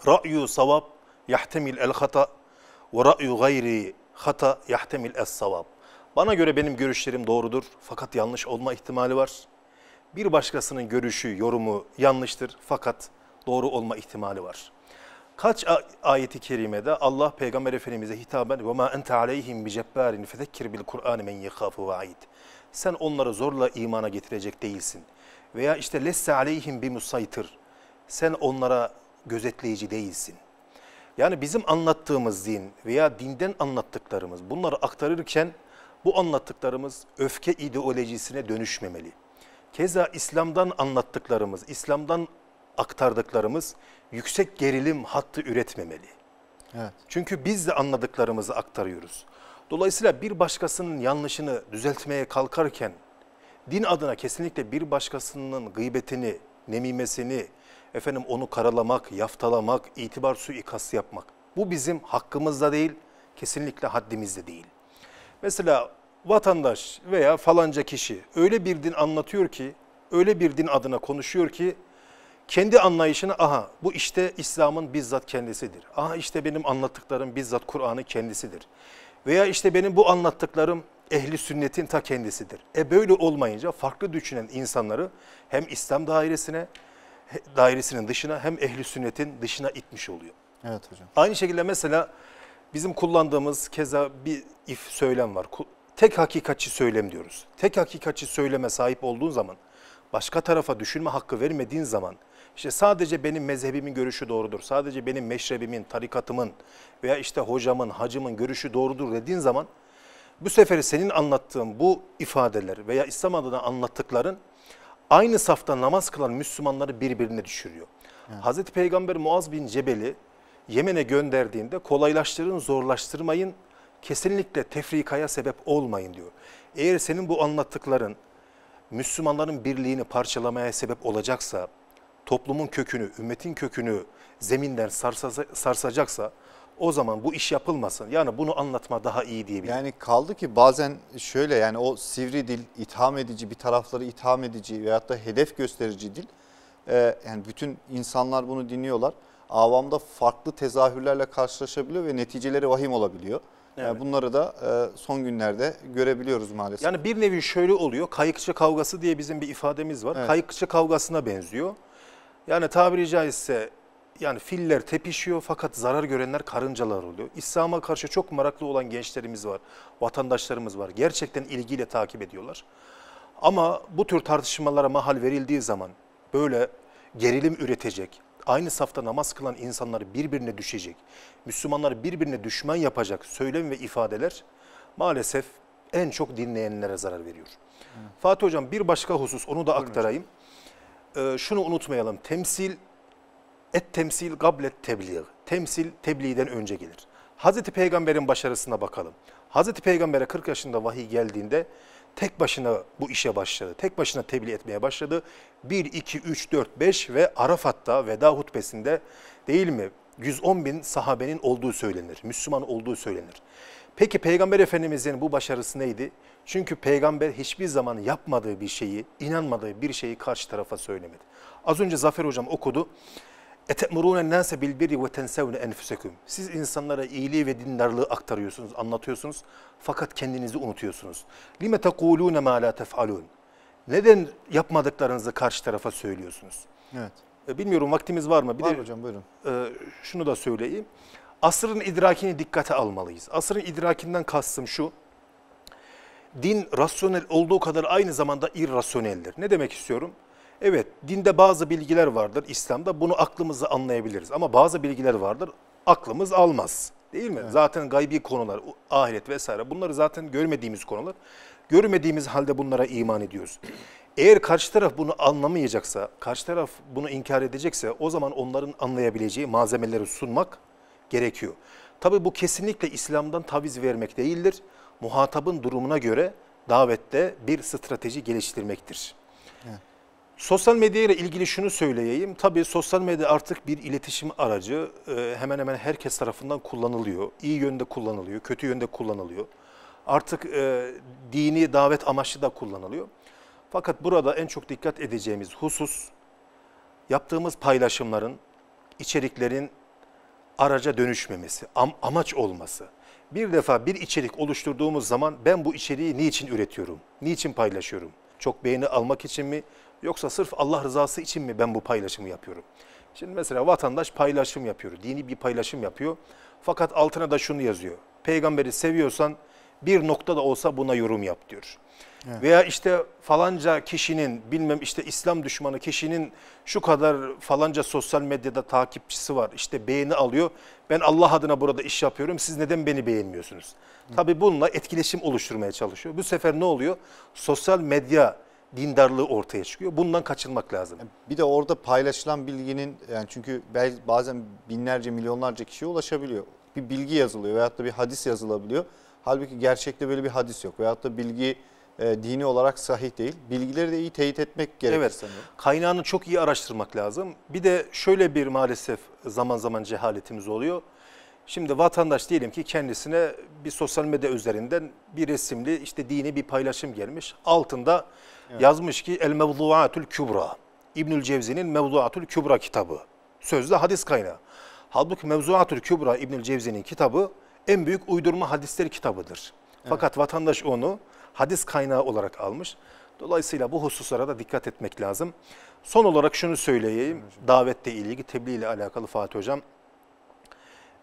Ra'yu savab yahtemil el hata ve ra'yu gayri hata yahtemil es savab. Bana göre benim görüşlerim doğrudur fakat yanlış olma ihtimali var. Bir başkasının görüşü, yorumu yanlıştır fakat doğru olma ihtimali var. Kaç ayeti kerimede Allah Peygamber Efendimiz'e hitaben ve ma ente aleyhim bi cebbarin fezekkir bil Kur'an men yekhafu vaid. Sen onları zorla imana getirecek değilsin. Veya işte lesse aleyhim bi musaytır. Sen onlara gözetleyici değilsin. Yani bizim anlattığımız din veya dinden anlattıklarımız bunları aktarırken bu anlattıklarımız öfke ideolojisine dönüşmemeli. Keza İslam'dan anlattıklarımız, İslam'dan aktardıklarımız yüksek gerilim hattı üretmemeli. Evet. Çünkü biz de anladıklarımızı aktarıyoruz. Dolayısıyla bir başkasının yanlışını düzeltmeye kalkarken din adına kesinlikle bir başkasının gıybetini, nemimesini, efendim onu karalamak, yaftalamak, itibar suikastı yapmak. Bu bizim hakkımızda değil, kesinlikle haddimizde değil. Mesela vatandaş veya falanca kişi öyle bir din anlatıyor ki, öyle bir din adına konuşuyor ki kendi anlayışını aha bu işte İslam'ın bizzat kendisidir. Aha işte benim anlattıklarım bizzat Kur'an'ı kendisidir. Veya işte benim bu anlattıklarım ehli sünnetin ta kendisidir. E böyle olmayınca farklı düşünen insanları hem İslam dairesine dairesinin dışına hem ehli sünnetin dışına itmiş oluyor. Evet hocam. Aynı şekilde mesela bizim kullandığımız keza bir if söylem var. Tek hakikatçi söylem diyoruz. Tek hakikatçi söyleme sahip olduğun zaman başka tarafa düşünme hakkı vermediğin zaman işte sadece benim mezhebimin görüşü doğrudur, sadece benim meşrebimin, tarikatımın veya işte hocamın, hacımın görüşü doğrudur dediğin zaman bu sefer senin anlattığın bu ifadeler veya İslam adına anlattıkların aynı safta namaz kılan Müslümanları birbirine düşürüyor. Evet. Hazreti Peygamber Muaz bin Cebel'i Yemen'e gönderdiğinde kolaylaştırın, zorlaştırmayın, kesinlikle tefrikaya sebep olmayın diyor. Eğer senin bu anlattıkların Müslümanların birliğini parçalamaya sebep olacaksa, toplumun kökünü, ümmetin kökünü zeminden sarsacaksa o zaman bu iş yapılmasın. Yani bunu anlatma daha iyi diyebilirim. Yani kaldı ki bazen şöyle yani o sivri dil, itham edici, bir tarafları itham edici veyahut da hedef gösterici dil. E, yani bütün insanlar bunu dinliyorlar. Avamda farklı tezahürlerle karşılaşabiliyor ve neticeleri vahim olabiliyor. E, evet. Yani bunları da e, son günlerde görebiliyoruz maalesef. Yani bir nevi şöyle oluyor. Kayıkçı kavgası diye bizim bir ifademiz var. Evet. Kayıkçı kavgasına benziyor. Yani tabiri caizse yani filler tepişiyor fakat zarar görenler karıncalar oluyor. İslam'a karşı çok meraklı olan gençlerimiz var, vatandaşlarımız var. Gerçekten ilgiyle takip ediyorlar. Ama bu tür tartışmalara mahal verildiği zaman böyle gerilim üretecek, aynı safta namaz kılan insanlar birbirine düşecek, Müslümanlar birbirine düşman yapacak söylem ve ifadeler maalesef en çok dinleyenlere zarar veriyor. Hı. Fatih Hocam bir başka husus onu da aktarayım. Ee, şunu unutmayalım temsil Et temsil gablet tebliğ. Temsil tebliğden önce gelir. Hazreti Peygamber'in başarısına bakalım. Hazreti Peygamber'e 40 yaşında vahiy geldiğinde tek başına bu işe başladı. Tek başına tebliğ etmeye başladı. 1, 2, 3, 4, 5 ve Arafat'ta veda hutbesinde değil mi? 110 bin sahabenin olduğu söylenir. Müslüman olduğu söylenir. Peki Peygamber Efendimiz'in bu başarısı neydi? Çünkü peygamber hiçbir zaman yapmadığı bir şeyi, inanmadığı bir şeyi karşı tarafa söylemedi. Az önce Zafer Hocam okudu. اَتَأْمُرُونَ النَّاسَ بِالْبِرِّ وَتَنْسَوْنَ اَنْفُسَكُمْ Siz insanlara iyiliği ve dindarlığı aktarıyorsunuz, anlatıyorsunuz fakat kendinizi unutuyorsunuz. لِمَ تَقُولُونَ مَا لَا تَفْعَلُونَ Neden yapmadıklarınızı karşı tarafa söylüyorsunuz? Evet. E, bilmiyorum vaktimiz var mı? Bir var de, hocam buyurun. E, şunu da söyleyeyim. Asrın idrakini dikkate almalıyız. Asrın idrakinden kastım şu. Din rasyonel olduğu kadar aynı zamanda irrasyoneldir. Ne demek istiyorum? Evet, dinde bazı bilgiler vardır İslam'da. Bunu aklımızla anlayabiliriz. Ama bazı bilgiler vardır aklımız almaz. Değil mi? Evet. Zaten gaybi konular, ahiret vesaire bunları zaten görmediğimiz konular. Görmediğimiz halde bunlara iman ediyoruz. Eğer karşı taraf bunu anlamayacaksa, karşı taraf bunu inkar edecekse o zaman onların anlayabileceği malzemeleri sunmak gerekiyor. Tabi bu kesinlikle İslam'dan taviz vermek değildir. Muhatabın durumuna göre davette bir strateji geliştirmektir. Sosyal medya ile ilgili şunu söyleyeyim. Tabii sosyal medya artık bir iletişim aracı. Ee, hemen hemen herkes tarafından kullanılıyor. İyi yönde kullanılıyor, kötü yönde kullanılıyor. Artık e, dini davet amaçlı da kullanılıyor. Fakat burada en çok dikkat edeceğimiz husus yaptığımız paylaşımların, içeriklerin araca dönüşmemesi, am amaç olması. Bir defa bir içerik oluşturduğumuz zaman ben bu içeriği niçin üretiyorum, niçin paylaşıyorum? Çok beğeni almak için mi, Yoksa sırf Allah rızası için mi ben bu paylaşımı yapıyorum? Şimdi mesela vatandaş paylaşım yapıyor. Dini bir paylaşım yapıyor. Fakat altına da şunu yazıyor. Peygamberi seviyorsan bir nokta da olsa buna yorum yap diyor. Evet. Veya işte falanca kişinin bilmem işte İslam düşmanı kişinin şu kadar falanca sosyal medyada takipçisi var. İşte beğeni alıyor. Ben Allah adına burada iş yapıyorum. Siz neden beni beğenmiyorsunuz? Hı. Tabii bununla etkileşim oluşturmaya çalışıyor. Bu sefer ne oluyor? Sosyal medya dindarlığı ortaya çıkıyor. Bundan kaçınmak lazım. Bir de orada paylaşılan bilginin yani çünkü bazen binlerce milyonlarca kişiye ulaşabiliyor. Bir bilgi yazılıyor veyahut da bir hadis yazılabiliyor. Halbuki gerçekte böyle bir hadis yok veyahut da bilgi e, dini olarak sahih değil. Bilgileri de iyi teyit etmek gerekir evet, sanırım. Kaynağını çok iyi araştırmak lazım. Bir de şöyle bir maalesef zaman zaman cehaletimiz oluyor. Şimdi vatandaş diyelim ki kendisine bir sosyal medya üzerinden bir resimli işte dini bir paylaşım gelmiş. Altında Yazmış ki El Mevduatül Kübra. İbnül Cevzi'nin Mevduatül Kübra kitabı. Sözde hadis kaynağı. Halbuki Mevzuatül Kübra İbnül Cevzi'nin kitabı en büyük uydurma hadisleri kitabıdır. Evet. Fakat vatandaş onu hadis kaynağı olarak almış. Dolayısıyla bu hususlara da dikkat etmek lazım. Son olarak şunu söyleyeyim. Evet. Davette ilgili, tebliğ ile alakalı Fatih Hocam.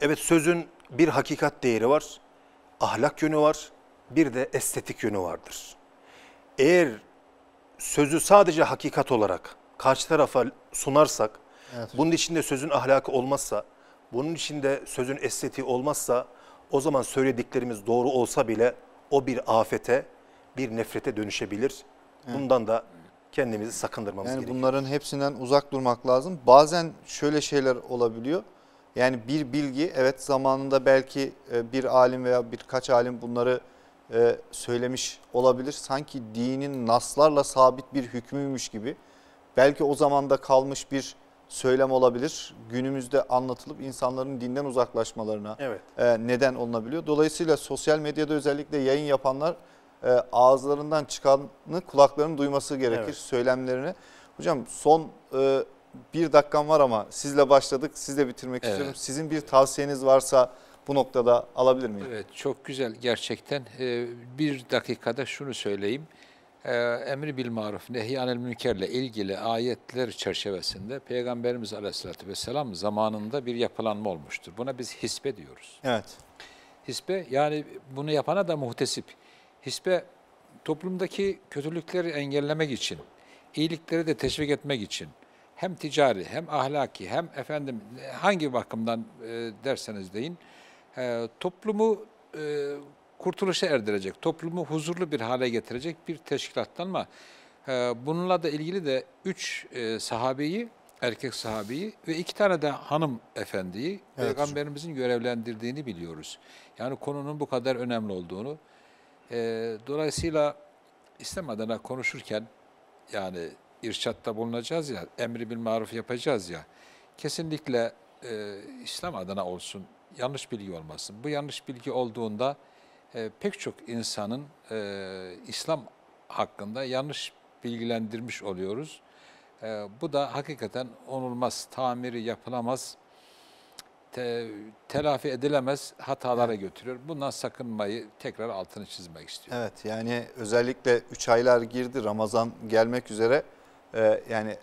Evet sözün bir hakikat değeri var, ahlak yönü var, bir de estetik yönü vardır. Eğer sözü sadece hakikat olarak karşı tarafa sunarsak, evet. bunun içinde sözün ahlakı olmazsa, bunun içinde sözün estetiği olmazsa o zaman söylediklerimiz doğru olsa bile o bir afete, bir nefrete dönüşebilir. Bundan da kendimizi sakındırmamız yani gerekiyor. Bunların hepsinden uzak durmak lazım. Bazen şöyle şeyler olabiliyor. Yani bir bilgi evet zamanında belki e, bir alim veya birkaç alim bunları e, söylemiş olabilir. Sanki dinin naslarla sabit bir hükmüymüş gibi. Belki o zamanda kalmış bir söylem olabilir. Günümüzde anlatılıp insanların dinden uzaklaşmalarına evet. e, neden olunabiliyor. Dolayısıyla sosyal medyada özellikle yayın yapanlar e, ağızlarından çıkanı kulaklarının duyması gerekir evet. söylemlerini. Hocam son e, bir dakikam var ama sizle başladık. Sizle bitirmek evet. istiyorum. Sizin bir tavsiyeniz varsa bu noktada alabilir miyim? Evet çok güzel gerçekten. Ee, bir dakikada şunu söyleyeyim. Ee, emri bil maruf, nehyanel münkerle ilgili ayetler çerçevesinde Peygamberimiz aleyhissalatü vesselam zamanında bir yapılanma olmuştur. Buna biz hisbe diyoruz. Evet. Hisbe yani bunu yapana da muhtesip. Hisbe toplumdaki kötülükleri engellemek için, iyilikleri de teşvik etmek için hem ticari hem ahlaki hem efendim hangi bakımdan e, derseniz deyin e, toplumu e, kurtuluşa erdirecek, toplumu huzurlu bir hale getirecek bir teşkilatlanma. E, bununla da ilgili de üç e, sahabeyi, erkek sahabeyi ve iki tane de hanım efendiyi evet, Peygamberimizin görevlendirdiğini biliyoruz. Yani konunun bu kadar önemli olduğunu. E, dolayısıyla İslam adına konuşurken yani irşatta bulunacağız ya, emri bil maruf yapacağız ya, kesinlikle e, İslam adına olsun, yanlış bilgi olmasın. Bu yanlış bilgi olduğunda e, pek çok insanın e, İslam hakkında yanlış bilgilendirmiş oluyoruz. E, bu da hakikaten onulmaz, tamiri yapılamaz, te, telafi edilemez hatalara götürüyor. Bundan sakınmayı tekrar altını çizmek istiyorum. Evet yani özellikle 3 aylar girdi Ramazan gelmek üzere. E, yani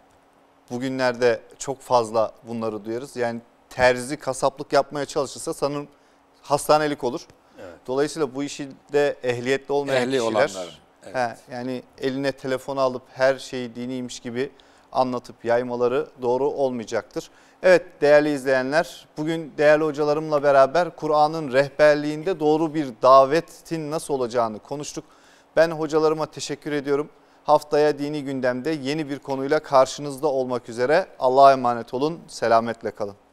bugünlerde çok fazla bunları duyarız. Yani terzi kasaplık yapmaya çalışırsa sanırım hastanelik olur. Evet. Dolayısıyla bu işi de ehliyetli olmayan Ehli kişiler olanlar. Evet. He, yani eline telefon alıp her şeyi diniymiş gibi anlatıp yaymaları doğru olmayacaktır. Evet değerli izleyenler bugün değerli hocalarımla beraber Kur'an'ın rehberliğinde doğru bir davetin nasıl olacağını konuştuk. Ben hocalarıma teşekkür ediyorum. Haftaya dini gündemde yeni bir konuyla karşınızda olmak üzere Allah'a emanet olun selametle kalın.